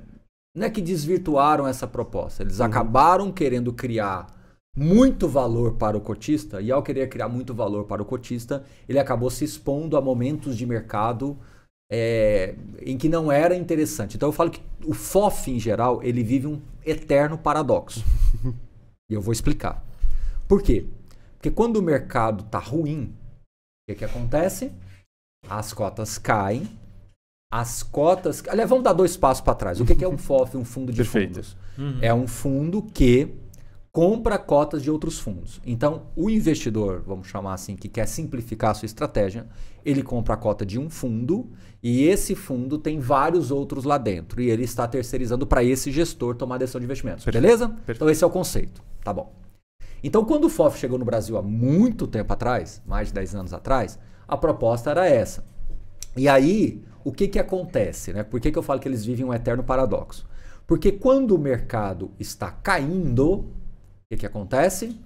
não é que desvirtuaram essa proposta, eles uhum. acabaram querendo criar muito valor para o cotista, e ao querer criar muito valor para o cotista, ele acabou se expondo a momentos de mercado é, em que não era interessante. Então eu falo que o FOF, em geral, ele vive um eterno paradoxo. e eu vou explicar. Por quê? Porque quando o mercado está ruim, o que, que acontece? As cotas caem. As cotas. Aliás, vamos dar dois passos para trás. O que, que é um FOF, um fundo de Perfeito. fundos? Uhum. É um fundo que compra cotas de outros fundos. Então, o investidor, vamos chamar assim, que quer simplificar a sua estratégia, ele compra a cota de um fundo e esse fundo tem vários outros lá dentro e ele está terceirizando para esse gestor tomar a decisão de investimentos. Perfeito. Beleza? Perfeito. Então, esse é o conceito. Tá bom. Então, quando o FOF chegou no Brasil há muito tempo atrás, mais de 10 anos atrás, a proposta era essa. E aí, o que, que acontece? Né? Por que, que eu falo que eles vivem um eterno paradoxo? Porque quando o mercado está caindo, o que, que acontece?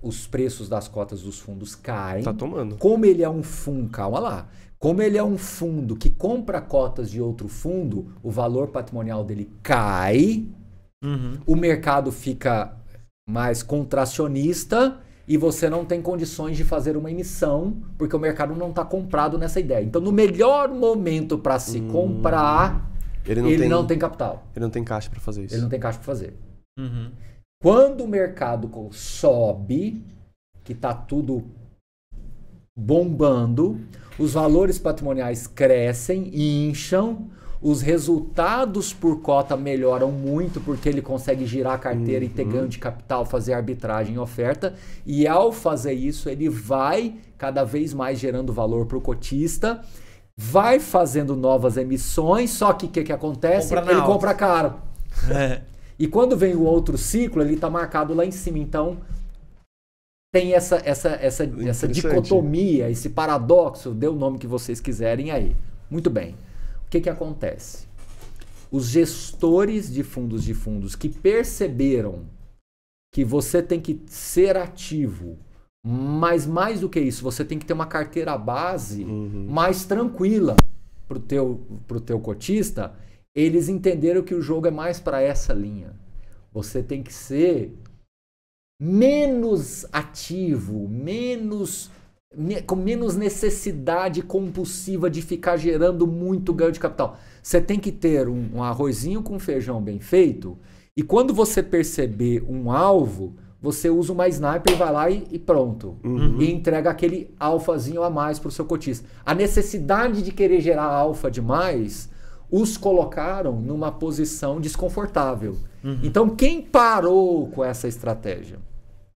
Os preços das cotas dos fundos caem. Tá tomando. Como ele é um fundo, calma lá. Como ele é um fundo que compra cotas de outro fundo, o valor patrimonial dele cai, uhum. o mercado fica mais contracionista e você não tem condições de fazer uma emissão, porque o mercado não está comprado nessa ideia. Então, no melhor momento para se hum, comprar, ele, não, ele tem, não, tem, capital. Ele não tem caixa para fazer isso. Ele não tem caixa para fazer. Uhum. Quando o mercado sobe, que está tudo bombando, os valores patrimoniais crescem, incham, os resultados por cota melhoram muito porque ele consegue girar a carteira uhum. e ter uhum. ganho de capital, fazer arbitragem em oferta. E ao fazer isso, ele vai cada vez mais gerando valor para o cotista vai fazendo novas emissões, só que o que, que acontece? Compra ele alta. compra caro. É. E quando vem o outro ciclo, ele está marcado lá em cima. Então, tem essa, essa, essa, essa dicotomia, esse paradoxo, dê o nome que vocês quiserem aí. Muito bem que, que acontece? Os gestores de fundos de fundos que perceberam que você tem que ser ativo, mas mais do que isso, você tem que ter uma carteira base uhum. mais tranquila para o teu, pro teu cotista, eles entenderam que o jogo é mais para essa linha. Você tem que ser menos ativo, menos com menos necessidade compulsiva de ficar gerando muito ganho de capital. Você tem que ter um, um arrozinho com feijão bem feito e quando você perceber um alvo, você usa uma sniper, vai lá e, e pronto. Uhum. E entrega aquele alfazinho a mais para o seu cotista. A necessidade de querer gerar alfa demais os colocaram numa posição desconfortável. Uhum. Então, quem parou com essa estratégia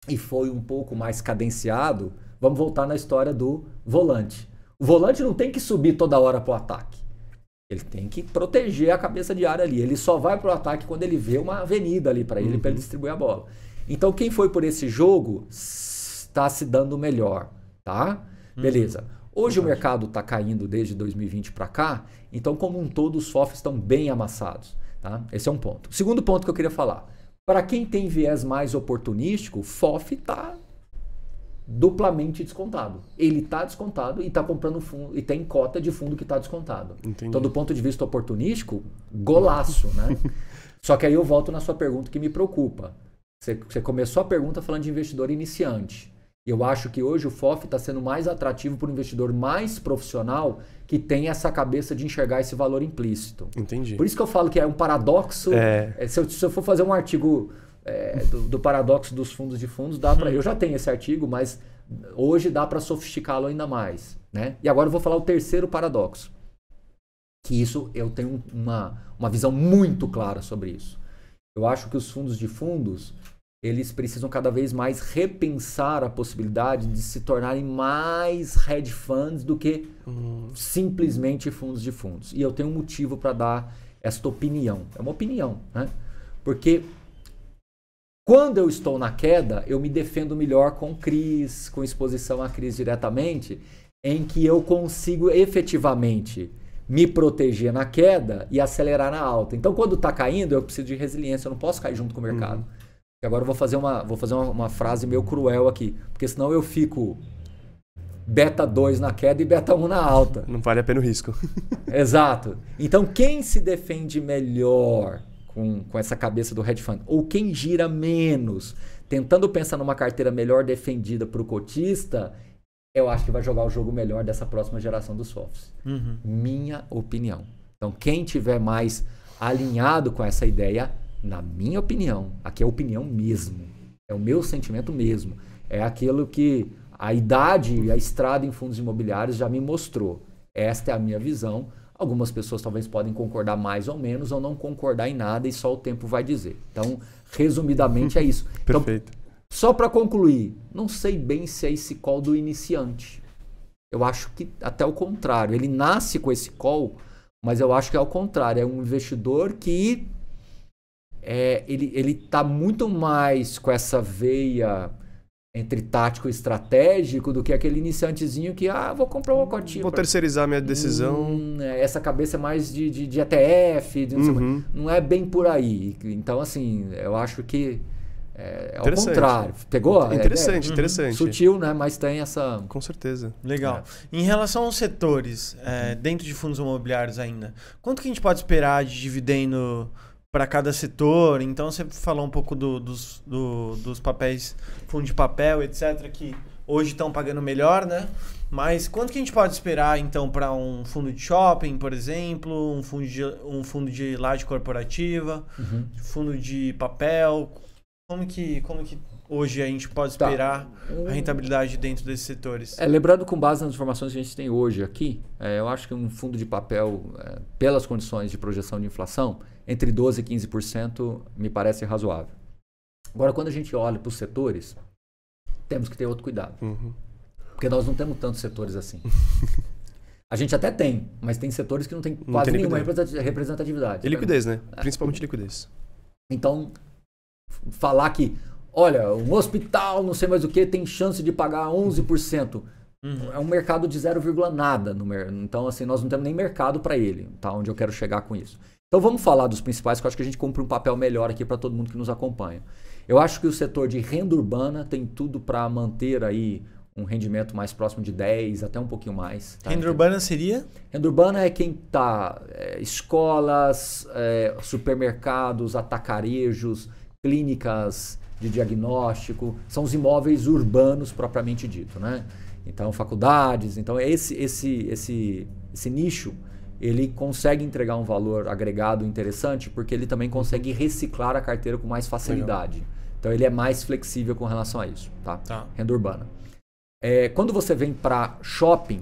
e foi um pouco mais cadenciado, Vamos voltar na história do volante. O volante não tem que subir toda hora para o ataque. Ele tem que proteger a cabeça de área ali. Ele só vai para o ataque quando ele vê uma avenida ali para ele, uhum. para ele distribuir a bola. Então, quem foi por esse jogo está se dando melhor, tá? Uhum. Beleza. Hoje o mercado está caindo desde 2020 para cá, então, como um todo, os FOFs estão bem amassados. Tá? Esse é um ponto. segundo ponto que eu queria falar. Para quem tem viés mais oportunístico, FOF está duplamente descontado. Ele está descontado e está comprando fundo e tem cota de fundo que está descontado. Entendi. Então, do ponto de vista oportunístico, golaço, né? Só que aí eu volto na sua pergunta que me preocupa. Você, você começou a pergunta falando de investidor iniciante. Eu acho que hoje o FOF está sendo mais atrativo para o investidor mais profissional que tem essa cabeça de enxergar esse valor implícito. Entendi. Por isso que eu falo que é um paradoxo. É... é se, eu, se eu for fazer um artigo é, do, do, paradoxo dos fundos de fundos, dá para. Uhum. Eu já tenho esse artigo, mas hoje dá para sofisticá-lo ainda mais. Né? E agora eu vou falar o terceiro paradoxo. Que isso eu tenho uma, uma visão muito clara sobre isso. Eu acho que os fundos de fundos eles precisam cada vez mais repensar a possibilidade de se tornarem mais hedge funds do que hum. simplesmente fundos de fundos. E eu tenho um motivo para dar esta opinião. É uma opinião, né? Porque quando eu estou na queda, eu me defendo melhor com crise, com exposição à crise diretamente, em que eu consigo efetivamente me proteger na queda e acelerar na alta. Então, quando está caindo, eu preciso de resiliência, eu não posso cair junto com o mercado. Uhum. Agora eu vou fazer, uma, vou fazer uma, uma, frase meio cruel aqui, porque senão eu fico beta 2 na queda e beta 1 na alta. Não vale a pena o risco. Exato. Então, quem se defende melhor com, com essa cabeça do hedge fund, ou quem gira menos, tentando pensar numa carteira melhor defendida para o cotista, eu acho que vai jogar o jogo melhor dessa próxima geração dos softs. Uhum. Minha opinião. Então, quem tiver mais alinhado com essa ideia, na minha opinião, aqui é opinião mesmo, é o meu sentimento mesmo, é aquilo que a idade e a estrada em fundos imobiliários já me mostrou. Esta é a minha visão. Algumas pessoas talvez podem concordar mais ou menos ou não concordar em nada e só o tempo vai dizer. Então, resumidamente é isso. Então, Perfeito. Então, só para concluir, não sei bem se é esse call do iniciante. Eu acho que até o contrário. Ele nasce com esse call, mas eu acho que é o contrário. É um investidor que é, ele está muito mais com essa veia entre tático e estratégico do que aquele iniciantezinho que, ah, vou comprar uma cotinha Vou pra... terceirizar minha decisão. Hum, é, essa cabeça é mais de, de, de ETF, de não, uhum. não, é bem por aí. Então, assim, eu acho que é, é ao contrário. Pegou? Interessante, é, é, interessante. Sutil, né? Mas tem essa... Com certeza. Legal. É. Em relação aos setores, uhum. dentro de fundos imobiliários ainda, quanto que a gente pode esperar de dividendo para cada setor. Então, você falou um pouco do, dos, do, dos papéis, fundo de papel, etc., que hoje estão pagando melhor, né? Mas quanto que a gente pode esperar, então, para um fundo de shopping, por exemplo, um fundo de, um fundo de laje corporativa, uhum. fundo de papel? Como que, como que hoje a gente pode tá. esperar tá. a rentabilidade dentro desses setores? É, lembrando, com base nas informações que a gente tem hoje aqui, é, eu acho que um fundo de papel, é, pelas condições de projeção de inflação, entre 12% e 15% me parece razoável. Agora, quando a gente olha para os setores, temos que ter outro cuidado. Uhum. Porque nós não temos tantos setores assim. A gente até tem, mas tem setores que não tem não quase tem nenhuma representatividade. E né? liquidez, né? É. Principalmente liquidez. Então, falar que, olha, um hospital, não sei mais o que, tem chance de pagar 11%. Uhum. É um mercado de 0, nada. No mer... Então, assim, nós não temos nem mercado para ele. Tá? Onde eu quero chegar com isso. Então vamos falar dos principais, que eu acho que a gente cumpre um papel melhor aqui para todo mundo que nos acompanha. Eu acho que o setor de renda urbana tem tudo para manter aí um rendimento mais próximo de 10, até um pouquinho mais. Tá? Renda então, urbana seria? Renda urbana é quem está é, escolas, é, supermercados, atacarejos, clínicas de diagnóstico, são os imóveis urbanos propriamente dito, né? Então faculdades, então é esse esse esse esse nicho ele consegue entregar um valor agregado interessante porque ele também consegue reciclar a carteira com mais facilidade. Legal. Então ele é mais flexível com relação a isso, tá? tá. Renda urbana. É, quando você vem para shopping,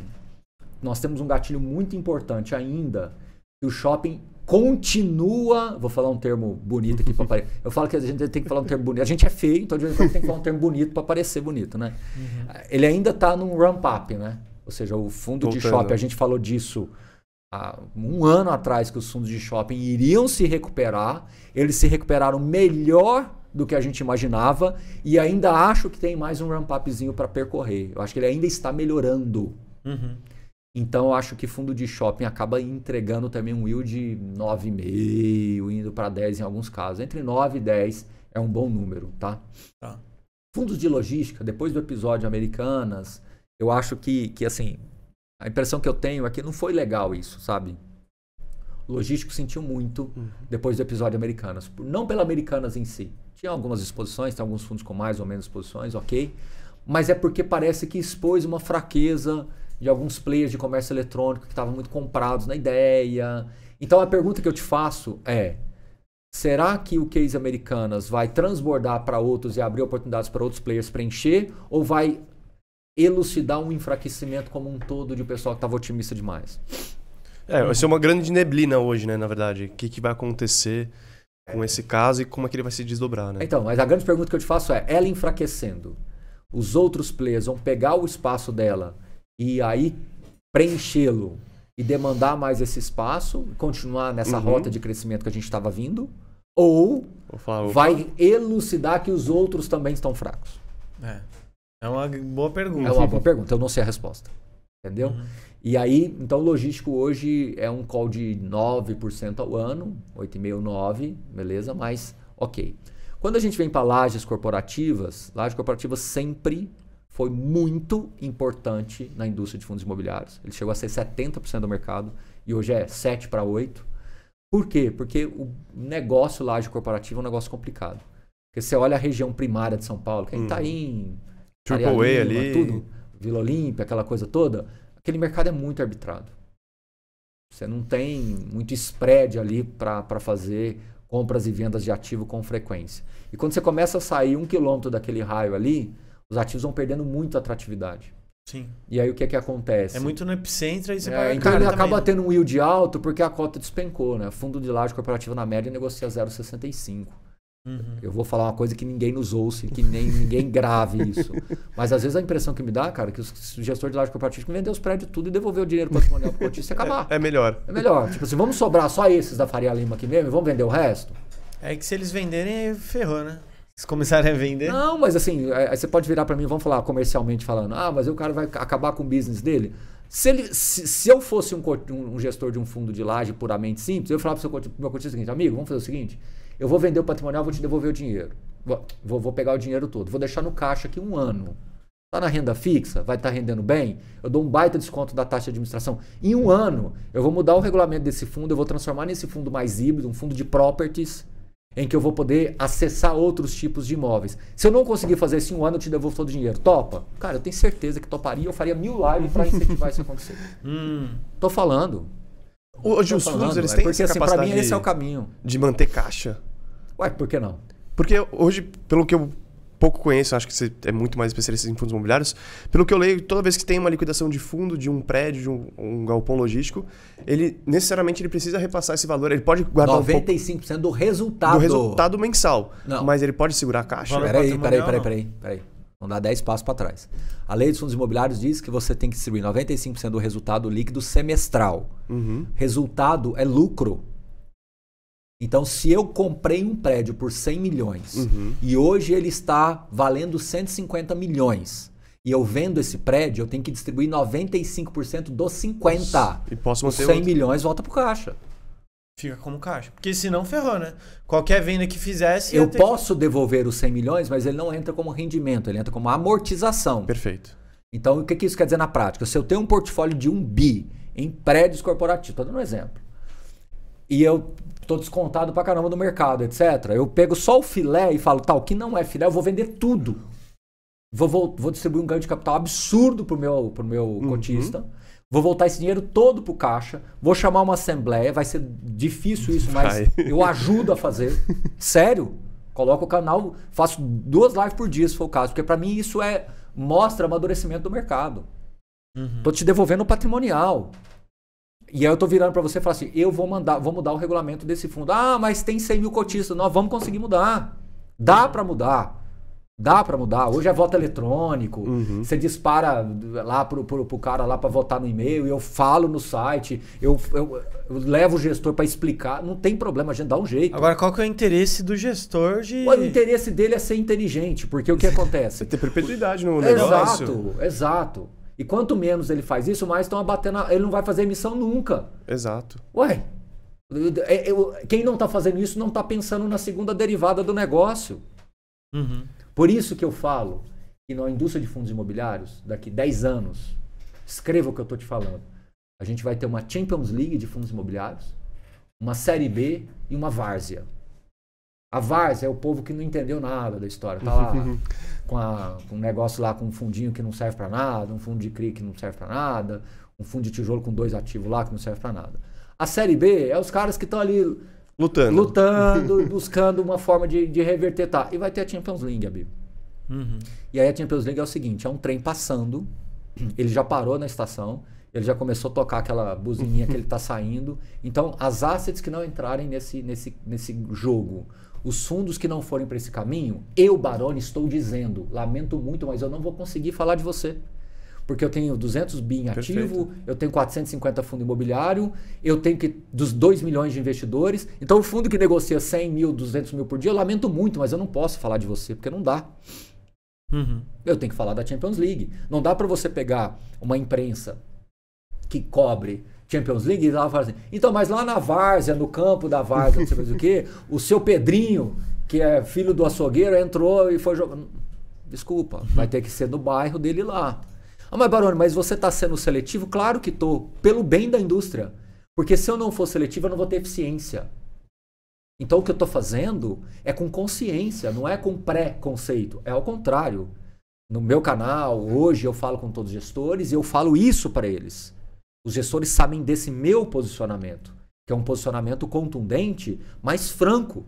nós temos um gatilho muito importante ainda. Que o shopping continua. Vou falar um termo bonito aqui para aparecer. Eu falo que a gente tem que falar um termo bonito. A gente é feio, então a gente tem que falar um termo bonito para parecer bonito, né? Uhum. Ele ainda está num ramp up, né? Ou seja, o fundo Voltando. de shopping, a gente falou disso há um ano atrás que os fundos de shopping iriam se recuperar, eles se recuperaram melhor do que a gente imaginava e ainda acho que tem mais um ramp-upzinho para percorrer. Eu acho que ele ainda está melhorando. Uhum. Então eu acho que fundo de shopping acaba entregando também um yield de 9,5, indo para 10 em alguns casos. Entre 9 e 10 é um bom número, tá? tá. Fundos de logística, depois do episódio Americanas, eu acho que, que assim, a impressão que eu tenho é que não foi legal isso, sabe? O logístico sentiu muito uhum. depois do episódio Americanas. Não pela Americanas em si. Tinha algumas exposições, tem alguns fundos com mais ou menos exposições, ok. Mas é porque parece que expôs uma fraqueza de alguns players de comércio eletrônico que estavam muito comprados na ideia. Então a pergunta que eu te faço é: será que o case Americanas vai transbordar para outros e abrir oportunidades para outros players preencher? Ou vai elucidar um enfraquecimento como um todo de pessoal que estava otimista demais. É, vai ser uma grande neblina hoje, né, na verdade. O que, que vai acontecer com esse caso e como é que ele vai se desdobrar, né? Então, mas a grande pergunta que eu te faço é, ela enfraquecendo, os outros players vão pegar o espaço dela e aí preenchê-lo e demandar mais esse espaço, continuar nessa uhum. rota de crescimento que a gente estava vindo, ou falar, vai elucidar que os outros também estão fracos. É. É uma boa pergunta. É uma boa pergunta, eu não sei a resposta. Entendeu? Uhum. E aí, então, o logístico hoje é um call de 9% ao ano, 8,5%, 9%, beleza? Mas, ok. Quando a gente vem para lajes corporativas, laje corporativa sempre foi muito importante na indústria de fundos imobiliários. Ele chegou a ser 70% do mercado e hoje é 7 para 8. Por quê? Porque o negócio laje corporativa é um negócio complicado. Porque você olha a região primária de São Paulo, que é Itaim, tá uhum. Triple A ali. Tudo, Vila Olímpia, aquela coisa toda. Aquele mercado é muito arbitrado. Você não tem muito spread ali para fazer compras e vendas de ativo com frequência. E quando você começa a sair um quilômetro daquele raio ali, os ativos vão perdendo muita atratividade. Sim. E aí o que é que acontece? É muito no epicentro e você é, Então ele acaba né? tendo um yield alto porque a cota despencou, né? Fundo de laje corporativa na média negocia 0,65. Uhum. Eu vou falar uma coisa que ninguém nos ouça, que nem ninguém grave isso. Mas às vezes a impressão que me dá, cara, é que os gestores de laje corporativa vendeu os prédios tudo e devolveu o dinheiro patrimonial o cotista e é, acabar. É, é, melhor. É melhor. Tipo assim, vamos sobrar só esses da Faria Lima aqui mesmo e vamos vender o resto? É que se eles venderem, ferrou, né? Se começarem a vender. Não, mas assim, é, você pode virar para mim, vamos falar comercialmente falando, ah, mas o cara vai acabar com o business dele. Se, ele, se, se eu fosse um, um, gestor de um fundo de laje puramente simples, eu falava para o meu cotista o seguinte, amigo, vamos fazer o seguinte eu vou vender o patrimonial, vou te devolver o dinheiro. Vou, vou pegar o dinheiro todo. Vou deixar no caixa aqui um ano. Está na renda fixa? Vai estar tá rendendo bem? Eu dou um baita desconto da taxa de administração. Em um ano, eu vou mudar o regulamento desse fundo, eu vou transformar nesse fundo mais híbrido, um fundo de properties, em que eu vou poder acessar outros tipos de imóveis. Se eu não conseguir fazer isso em um ano, eu te devolvo todo o dinheiro. Topa? Cara, eu tenho certeza que toparia, eu faria mil lives para incentivar isso a acontecer. Hum. Tô falando. Hoje tá os falando, fundos eles é têm é porque, essa assim, capacidade mim, esse é o caminho. de manter caixa? Ué, por que não? Porque hoje, pelo que eu pouco conheço, acho que você é muito mais especialista em fundos imobiliários. Pelo que eu leio, toda vez que tem uma liquidação de fundo de um prédio, de um, um galpão logístico, ele necessariamente ele precisa repassar esse valor. Ele pode guardar 95% um pouco do resultado. Do resultado mensal. Não. Mas ele pode segurar a caixa. Peraí, peraí, peraí, peraí, peraí. Não dá 10 passos para trás. A lei dos fundos imobiliários diz que você tem que distribuir 95% do resultado líquido semestral. Uhum. Resultado é lucro. Então, se eu comprei um prédio por 100 milhões uhum. e hoje ele está valendo 150 milhões e eu vendo esse prédio, eu tenho que distribuir 95% dos 50. E posso manter Os 100 outro. milhões volta para o caixa. Fica como caixa. Porque senão ferrou, né? Qualquer venda que fizesse. Eu posso que... devolver os 100 milhões, mas ele não entra como rendimento, ele entra como amortização. Perfeito. Então, o que, que isso quer dizer na prática? Se eu tenho um portfólio de um bi em prédios corporativos, estou dando um exemplo, e eu estou descontado para caramba do mercado, etc., eu pego só o filé e falo, tal, tá, que não é filé, eu vou vender tudo. Vou, vou, vou distribuir um ganho de capital absurdo pro meu, pro meu uhum. cotista Vou voltar esse dinheiro todo pro caixa, vou chamar uma assembleia, vai ser difícil isso, mas vai. eu ajudo a fazer. Sério? Coloco o canal, faço duas lives por dia, se for o caso, porque para mim isso é mostra amadurecimento do mercado. Uhum. Tô te devolvendo o patrimonial. E aí eu tô virando para você e falo assim, eu vou mandar, vou mudar o regulamento desse fundo. Ah, mas tem 100 mil cotistas. Nós vamos conseguir mudar. Dá para mudar. Dá para mudar. Hoje é voto eletrônico. Uhum. Você dispara lá pro, pro, pro cara lá para votar no e-mail. Eu falo no site. Eu, eu, eu levo o gestor para explicar. Não tem problema, a gente dá um jeito. Agora, qual que é o interesse do gestor de... O interesse dele é ser inteligente. Porque o que acontece? é ter perpetuidade no negócio. Exato, exato. E quanto menos ele faz isso, mais estão abatendo... A... Ele não vai fazer emissão nunca. Exato. Ué, é, eu, quem não tá fazendo isso não tá pensando na segunda derivada do negócio. Uhum. Por isso que eu falo que na indústria de fundos imobiliários, daqui 10 anos, escreva o que eu estou te falando. A gente vai ter uma Champions League de fundos imobiliários, uma Série B e uma Várzea. A Várzea é o povo que não entendeu nada da história. Tá lá com, a, com um negócio lá com um fundinho que não serve para nada, um fundo de CRI que não serve para nada, um fundo de tijolo com dois ativos lá que não serve para nada. A Série B é os caras que estão ali Lutando. Lutando, buscando uma forma de, de reverter. Tá. E vai ter a Champions League, Abi. Uhum. E aí a Champions League é o seguinte: é um trem passando, ele já parou na estação, ele já começou a tocar aquela buzininha que ele está saindo. Então, as assets que não entrarem nesse, nesse, nesse jogo, os fundos que não forem para esse caminho, eu, Barone, estou dizendo, lamento muito, mas eu não vou conseguir falar de você porque eu tenho 200 BIM ativo, eu tenho 450 fundo imobiliário, eu tenho que dos 2 milhões de investidores. Então, o fundo que negocia 100 mil, 200 mil por dia, eu lamento muito, mas eu não posso falar de você, porque não dá. Uhum. Eu tenho que falar da Champions League. Não dá para você pegar uma imprensa que cobre Champions League e lá fala assim, então, mas lá na Várzea, no campo da Várzea, não sei mais o quê, o seu Pedrinho, que é filho do açougueiro, entrou e foi jogando. Desculpa, uhum. vai ter que ser no bairro dele lá. Ah, mas Barone, mas você está sendo seletivo? Claro que estou, pelo bem da indústria. Porque se eu não for seletivo, eu não vou ter eficiência. Então o que eu estou fazendo é com consciência, não é com pré-conceito. É ao contrário. No meu canal, hoje eu falo com todos os gestores e eu falo isso para eles. Os gestores sabem desse meu posicionamento, que é um posicionamento contundente, mas franco.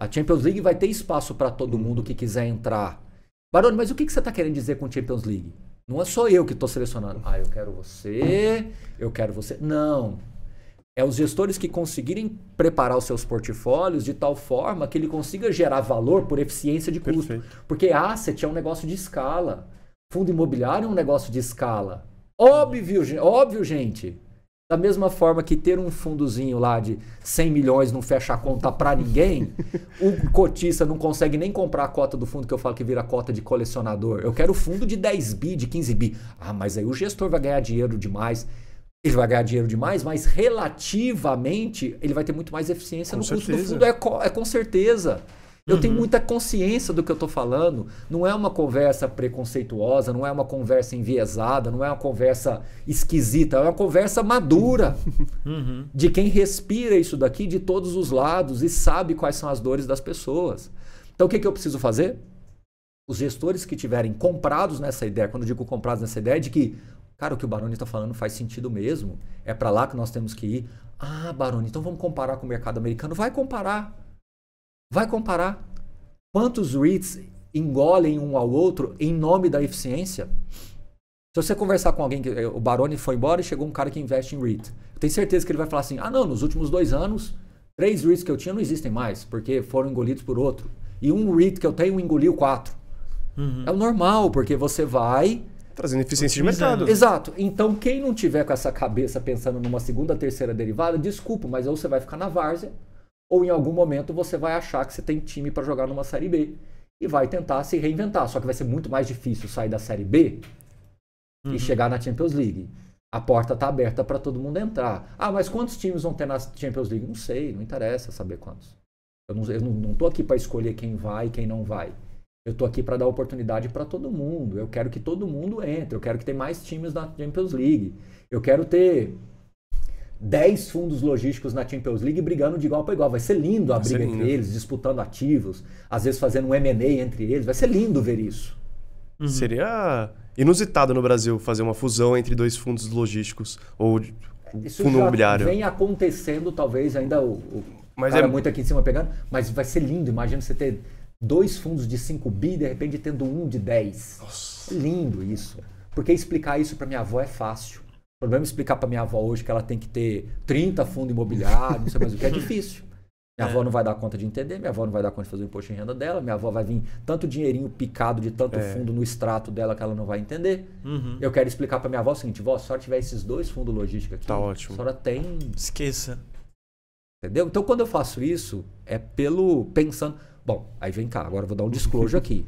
A Champions League vai ter espaço para todo mundo que quiser entrar. Barone, mas o que, que você está querendo dizer com Champions League? Não é só eu que estou selecionando. Ah, eu quero você, eu quero você. Não. É os gestores que conseguirem preparar os seus portfólios de tal forma que ele consiga gerar valor por eficiência de custo. Perfeito. Porque asset é um negócio de escala. Fundo imobiliário é um negócio de escala. Óbvio, óbvio, gente. Da mesma forma que ter um fundozinho lá de 100 milhões não fecha a conta para ninguém, o cotista não consegue nem comprar a cota do fundo que eu falo que vira cota de colecionador. Eu quero fundo de 10 bi, de 15 bi. Ah, mas aí o gestor vai ganhar dinheiro demais. Ele vai ganhar dinheiro demais, mas relativamente ele vai ter muito mais eficiência com no certeza. custo do fundo. É, é com certeza. Eu uhum. tenho muita consciência do que eu estou falando. Não é uma conversa preconceituosa, não é uma conversa enviesada, não é uma conversa esquisita, é uma conversa madura uhum. de quem respira isso daqui de todos os lados e sabe quais são as dores das pessoas. Então o que, que eu preciso fazer? Os gestores que tiverem comprados nessa ideia, quando eu digo comprados nessa ideia, é de que Cara, o que o Baroni está falando faz sentido mesmo. É para lá que nós temos que ir. Ah, Baroni, então vamos comparar com o mercado americano. Vai comparar. Vai comparar quantos REITs engolem um ao outro em nome da eficiência? Se você conversar com alguém que eh, o Baroni foi embora e chegou um cara que investe em REIT, eu tenho certeza que ele vai falar assim: ah, não, nos últimos dois anos, três REITs que eu tinha não existem mais, porque foram engolidos por outro. E um REIT que eu tenho engoliu quatro. Uhum. É o normal, porque você vai. Trazendo eficiência de uhum. mercado. Exato. Então, quem não tiver com essa cabeça pensando numa segunda, terceira derivada, desculpa, mas ou você vai ficar na várzea, ou em algum momento você vai achar que você tem time para jogar numa Série B e vai tentar se reinventar. Só que vai ser muito mais difícil sair da Série B uhum. e chegar na Champions League. A porta está aberta para todo mundo entrar. Ah, mas quantos times vão ter na Champions League? Não sei, não interessa saber quantos. Eu não, estou não aqui para escolher quem vai e quem não vai. Eu estou aqui para dar oportunidade para todo mundo. Eu quero que todo mundo entre. Eu quero que tenha mais times na Champions League. Eu quero ter 10 fundos logísticos na Champions League brigando de igual para igual. Vai ser lindo a vai briga entre eles, disputando ativos, às vezes fazendo um M&A entre eles. Vai ser lindo ver isso. Uhum. Seria inusitado no Brasil fazer uma fusão entre dois fundos logísticos ou é, isso fundo imobiliário. vem acontecendo, talvez ainda o, o mas cara é... muito aqui em cima pegando, mas vai ser lindo. Imagina você ter dois fundos de 5 bi, de repente tendo um de 10. Nossa. Lindo isso. Porque explicar isso para minha avó é fácil problema explicar para minha avó hoje que ela tem que ter 30 fundos imobiliários, não sei mais o que, é difícil. Minha é. avó não vai dar conta de entender, minha avó não vai dar conta de fazer o imposto de renda dela, minha avó vai vir tanto dinheirinho picado de tanto é. fundo no extrato dela que ela não vai entender. Uhum. Eu quero explicar para minha avó o seguinte, vó, se a senhora tiver esses dois fundos logística aqui, tá ótimo. a senhora tem... Esqueça. Entendeu? Então, quando eu faço isso, é pelo pensando... Bom, aí vem cá, agora eu vou dar um disclosure aqui.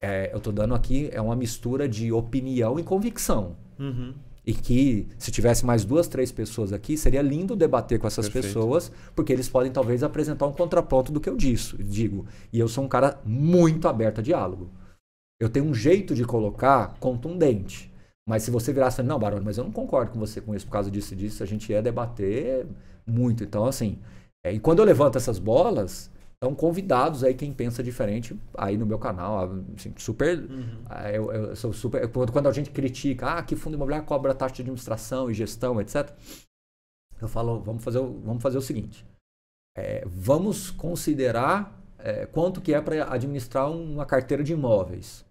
É, eu estou dando aqui, é uma mistura de opinião e convicção. Uhum e que se tivesse mais duas, três pessoas aqui, seria lindo debater com essas Perfeito. pessoas, porque eles podem talvez apresentar um contraponto do que eu disso, digo. E eu sou um cara muito aberto a diálogo. Eu tenho um jeito de colocar contundente. Mas se você virasse, não, Barone, mas eu não concordo com você com isso por causa disso e disso, a gente ia debater muito. Então, assim, é, e quando eu levanto essas bolas, então, convidados aí, quem pensa diferente, aí no meu canal, ah, assim, super. Uhum. Ah, eu, eu, sou super. Quando a gente critica, ah, que fundo imobiliário cobra taxa de administração e gestão, etc., eu falo, vamos fazer, vamos fazer o seguinte. É, vamos considerar é, quanto que é para administrar uma carteira de imóveis.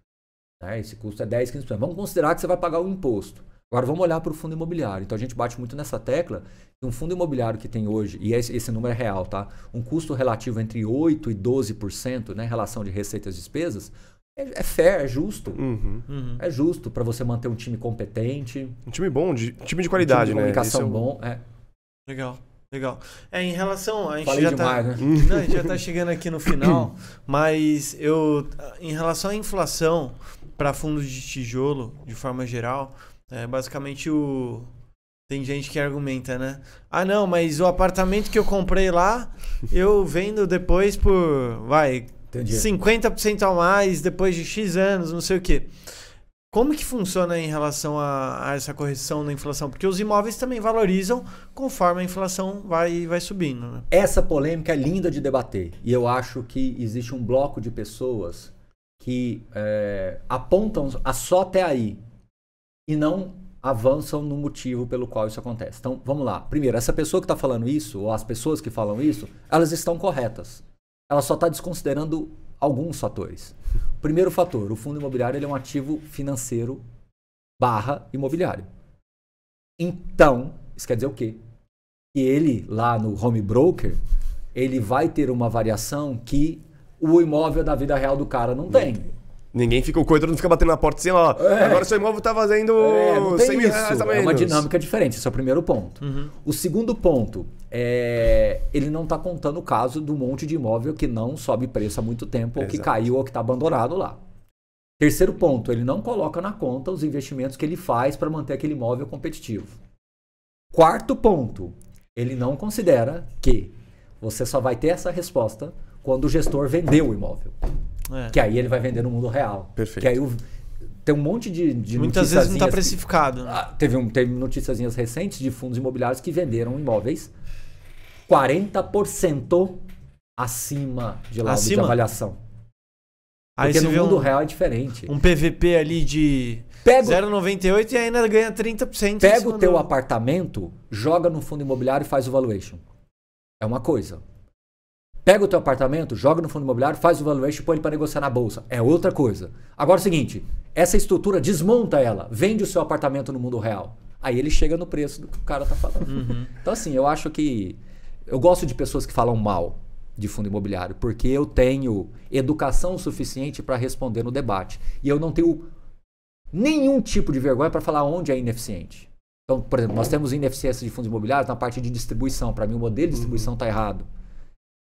Né? Esse custo é 10, 15%. Vamos considerar que você vai pagar o imposto. Agora vamos olhar para o fundo imobiliário. Então a gente bate muito nessa tecla que um fundo imobiliário que tem hoje, e esse, esse número é real, tá? Um custo relativo entre 8% e 12%, né? Relação de receitas e despesas, é, é fair, é justo. Uhum, uhum. É justo para você manter um time competente. Um time bom, de, time de qualidade, um time de né? É comunicação né? Comunicação é bom. É. Legal. Legal. É, em relação. A gente Falei já tá demais, tá, né? Não, a gente já está chegando aqui no final, mas eu. Em relação à inflação para fundos de tijolo, de forma geral, é basicamente o. Tem gente que argumenta, né? Ah, não, mas o apartamento que eu comprei lá, eu vendo depois por. Vai, Entendi. 50% a mais depois de X anos, não sei o quê. Como que funciona em relação a, a, essa correção na inflação? Porque os imóveis também valorizam conforme a inflação vai, vai subindo. Né? Essa polêmica é linda de debater. E eu acho que existe um bloco de pessoas que é, apontam a só até aí e não avançam no motivo pelo qual isso acontece. Então, vamos lá. Primeiro, essa pessoa que está falando isso, ou as pessoas que falam isso, elas estão corretas. Ela só está desconsiderando alguns fatores. Primeiro fator, o fundo imobiliário é um ativo financeiro barra imobiliário. Então, isso quer dizer o quê? Que ele, lá no home broker, ele vai ter uma variação que o imóvel da vida real do cara não tem. Ninguém fica, o corretor não fica batendo na porta assim, ó. É. Agora seu imóvel tá fazendo é, 100 mil reais a menos. É uma dinâmica diferente, esse é o primeiro ponto. Uhum. O segundo ponto é. Ele não tá contando o caso do monte de imóvel que não sobe preço há muito tempo, ou que caiu, ou que tá abandonado lá. Terceiro ponto, ele não coloca na conta os investimentos que ele faz para manter aquele imóvel competitivo. Quarto ponto, ele não considera que você só vai ter essa resposta quando o gestor vendeu o imóvel. É. Que aí ele vai vender no mundo real. Perfeito. Que aí o, tem um monte de, de Muitas vezes não está precificado. Né? Ah, teve, um, teve noticiazinhas recentes de fundos imobiliários que venderam imóveis 40% acima de lá de avaliação. Aí Porque no mundo um, real é diferente. Um PVP ali de 0,98 e ainda ganha 30%. Pega o teu do... apartamento, joga no fundo imobiliário e faz o valuation. É uma coisa. Pega o teu apartamento, joga no fundo imobiliário, faz o valuation e põe ele para negociar na bolsa. É outra coisa. Agora é o seguinte, essa estrutura desmonta ela, vende o seu apartamento no mundo real. Aí ele chega no preço do que o cara tá falando. Uhum. Então assim, eu acho que eu gosto de pessoas que falam mal de fundo imobiliário, porque eu tenho educação suficiente para responder no debate. E eu não tenho nenhum tipo de vergonha para falar onde é ineficiente. Então, por exemplo, nós temos ineficiência de fundos imobiliários na parte de distribuição. Para mim, o modelo de distribuição está uhum. errado.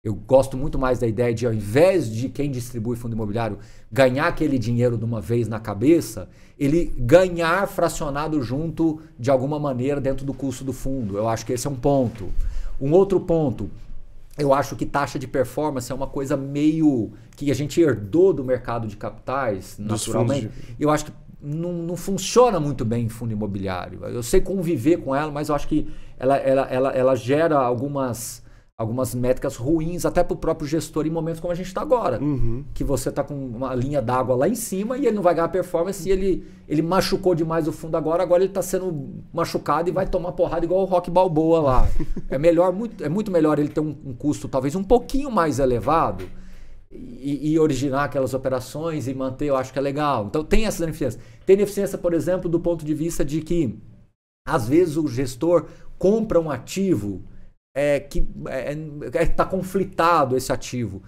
Eu gosto muito mais da ideia de, ao invés de quem distribui fundo imobiliário ganhar aquele dinheiro de uma vez na cabeça, ele ganhar fracionado junto de alguma maneira dentro do custo do fundo. Eu acho que esse é um ponto. Um outro ponto, eu acho que taxa de performance é uma coisa meio que a gente herdou do mercado de capitais, naturalmente. De... Eu acho que não, não, funciona muito bem em fundo imobiliário. Eu sei conviver com ela, mas eu acho que ela, ela, ela, ela gera algumas algumas métricas ruins até para o próprio gestor em momentos como a gente está agora. Uhum. Que você está com uma linha d'água lá em cima e ele não vai ganhar performance e ele, ele machucou demais o fundo agora, agora ele está sendo machucado e vai tomar porrada igual o Rock Balboa lá. é melhor, muito, é muito melhor ele ter um, um custo talvez um pouquinho mais elevado e, e, originar aquelas operações e manter, eu acho que é legal. Então tem essas ineficiências. Tem ineficiência, por exemplo, do ponto de vista de que às vezes o gestor compra um ativo é, que está é, é, é tá conflitado esse ativo.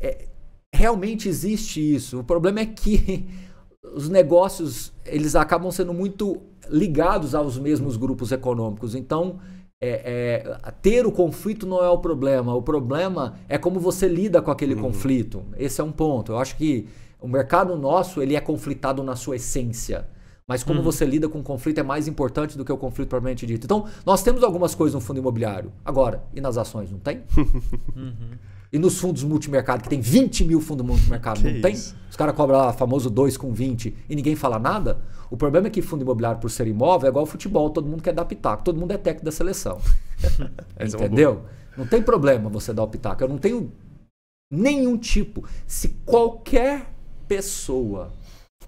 É, realmente existe isso. O problema é que os negócios eles acabam sendo muito ligados aos mesmos grupos econômicos. Então, é, é, ter o conflito não é o problema. O problema é como você lida com aquele uhum. conflito. Esse é um ponto. Eu acho que o mercado nosso ele é conflitado na sua essência. Mas como uhum. você lida com o conflito é mais importante do que o conflito propriamente dito. Então, nós temos algumas coisas no fundo imobiliário. Agora, e nas ações, não tem? E nos fundos multimercado, que tem 20 mil fundos multimercado, que não tem? Isso? Os caras cobram lá famoso 2 com 20 e ninguém fala nada. O problema é que fundo imobiliário, por ser imóvel, é igual ao futebol, todo mundo quer dar pitaco, todo mundo é técnico da seleção. É Entendeu? É não tem problema você dar o pitaco. Eu não tenho nenhum tipo. Se qualquer pessoa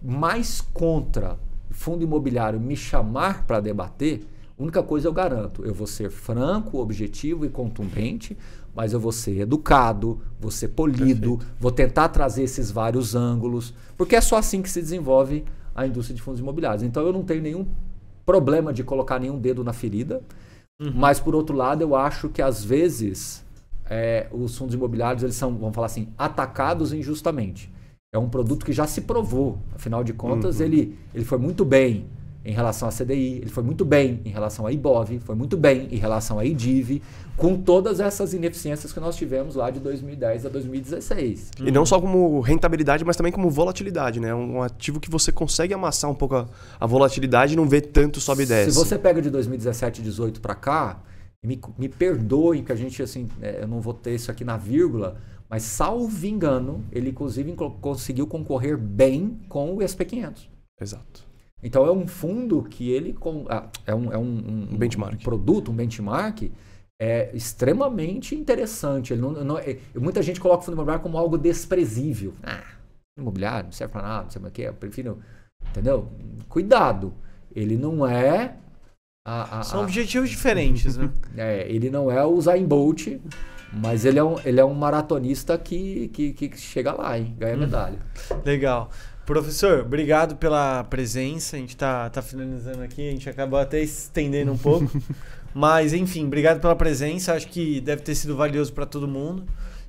mais contra fundo imobiliário me chamar para debater, única coisa eu garanto, eu vou ser franco, objetivo e contundente, mas eu vou ser educado, vou ser polido, Perfeito. vou tentar trazer esses vários ângulos, porque é só assim que se desenvolve a indústria de fundos imobiliários. Então eu não tenho nenhum problema de colocar nenhum dedo na ferida, uhum. mas por outro lado eu acho que às vezes é, os fundos imobiliários eles são, vamos falar assim, atacados injustamente é um produto que já se provou. Afinal de contas, uhum. ele, ele foi muito bem em relação à CDI, ele foi muito bem em relação à IBOV, foi muito bem em relação à IDIV, com todas essas ineficiências que nós tivemos lá de 2010 a 2016. E não só como rentabilidade, mas também como volatilidade, né? Um ativo que você consegue amassar um pouco a, a volatilidade e não vê tanto sobe e desce. Se você pega de 2017 18 para cá, me, me perdoem que a gente, assim, é, eu não vou ter isso aqui na vírgula, mas, salvo engano, ele inclusive conseguiu concorrer bem com o SP500. Exato. Então, é um fundo que ele. Com, ah, é um, é um, um, um benchmark. Um produto, um benchmark é extremamente interessante. Ele não, não é, muita gente coloca o fundo imobiliário como algo desprezível. Ah, imobiliário não serve para nada, não sei o que, eu prefiro. Entendeu? Cuidado. Ele não é. A, a, São a, objetivos diferentes, né? É, ele não é o em Bolt mas ele é um, ele é um maratonista que, que, que chega lá, hein? Ganha hum. medalha. Legal. Professor, obrigado pela presença. A gente está tá finalizando aqui, a gente acabou até estendendo um pouco. Mas, enfim, obrigado pela presença. Acho que deve ter sido valioso para todo mundo.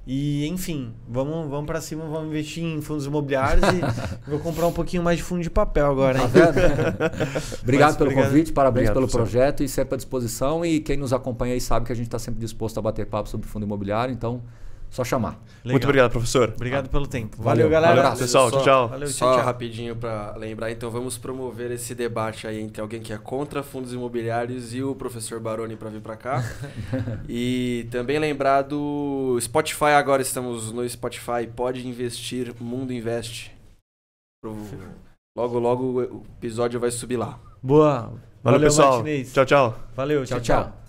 E, enfim, vamos, vamos para cima, vamos investir em fundos imobiliários e vou comprar um pouquinho mais de fundo de papel agora. Hein? Tá obrigado Mas, pelo obrigado. convite, parabéns obrigado, pelo projeto e sempre à disposição. E quem nos acompanha aí sabe que a gente está sempre disposto a bater papo sobre fundo imobiliário, então só chamar. Legal. Muito obrigado, professor. Obrigado ah. pelo tempo. Valeu, Valeu galera. Valeu, pessoal, tchau. Valeu, só tchau. rapidinho para lembrar, então vamos promover esse debate aí entre alguém que é contra fundos imobiliários e o professor Baroni para vir para cá. e também lembrar do Spotify agora estamos no Spotify, pode investir, Mundo Investe. Logo logo o episódio vai subir lá. Boa. Valeu, Valeu pessoal. Martinez. Tchau, tchau. Valeu, tchau. tchau. tchau.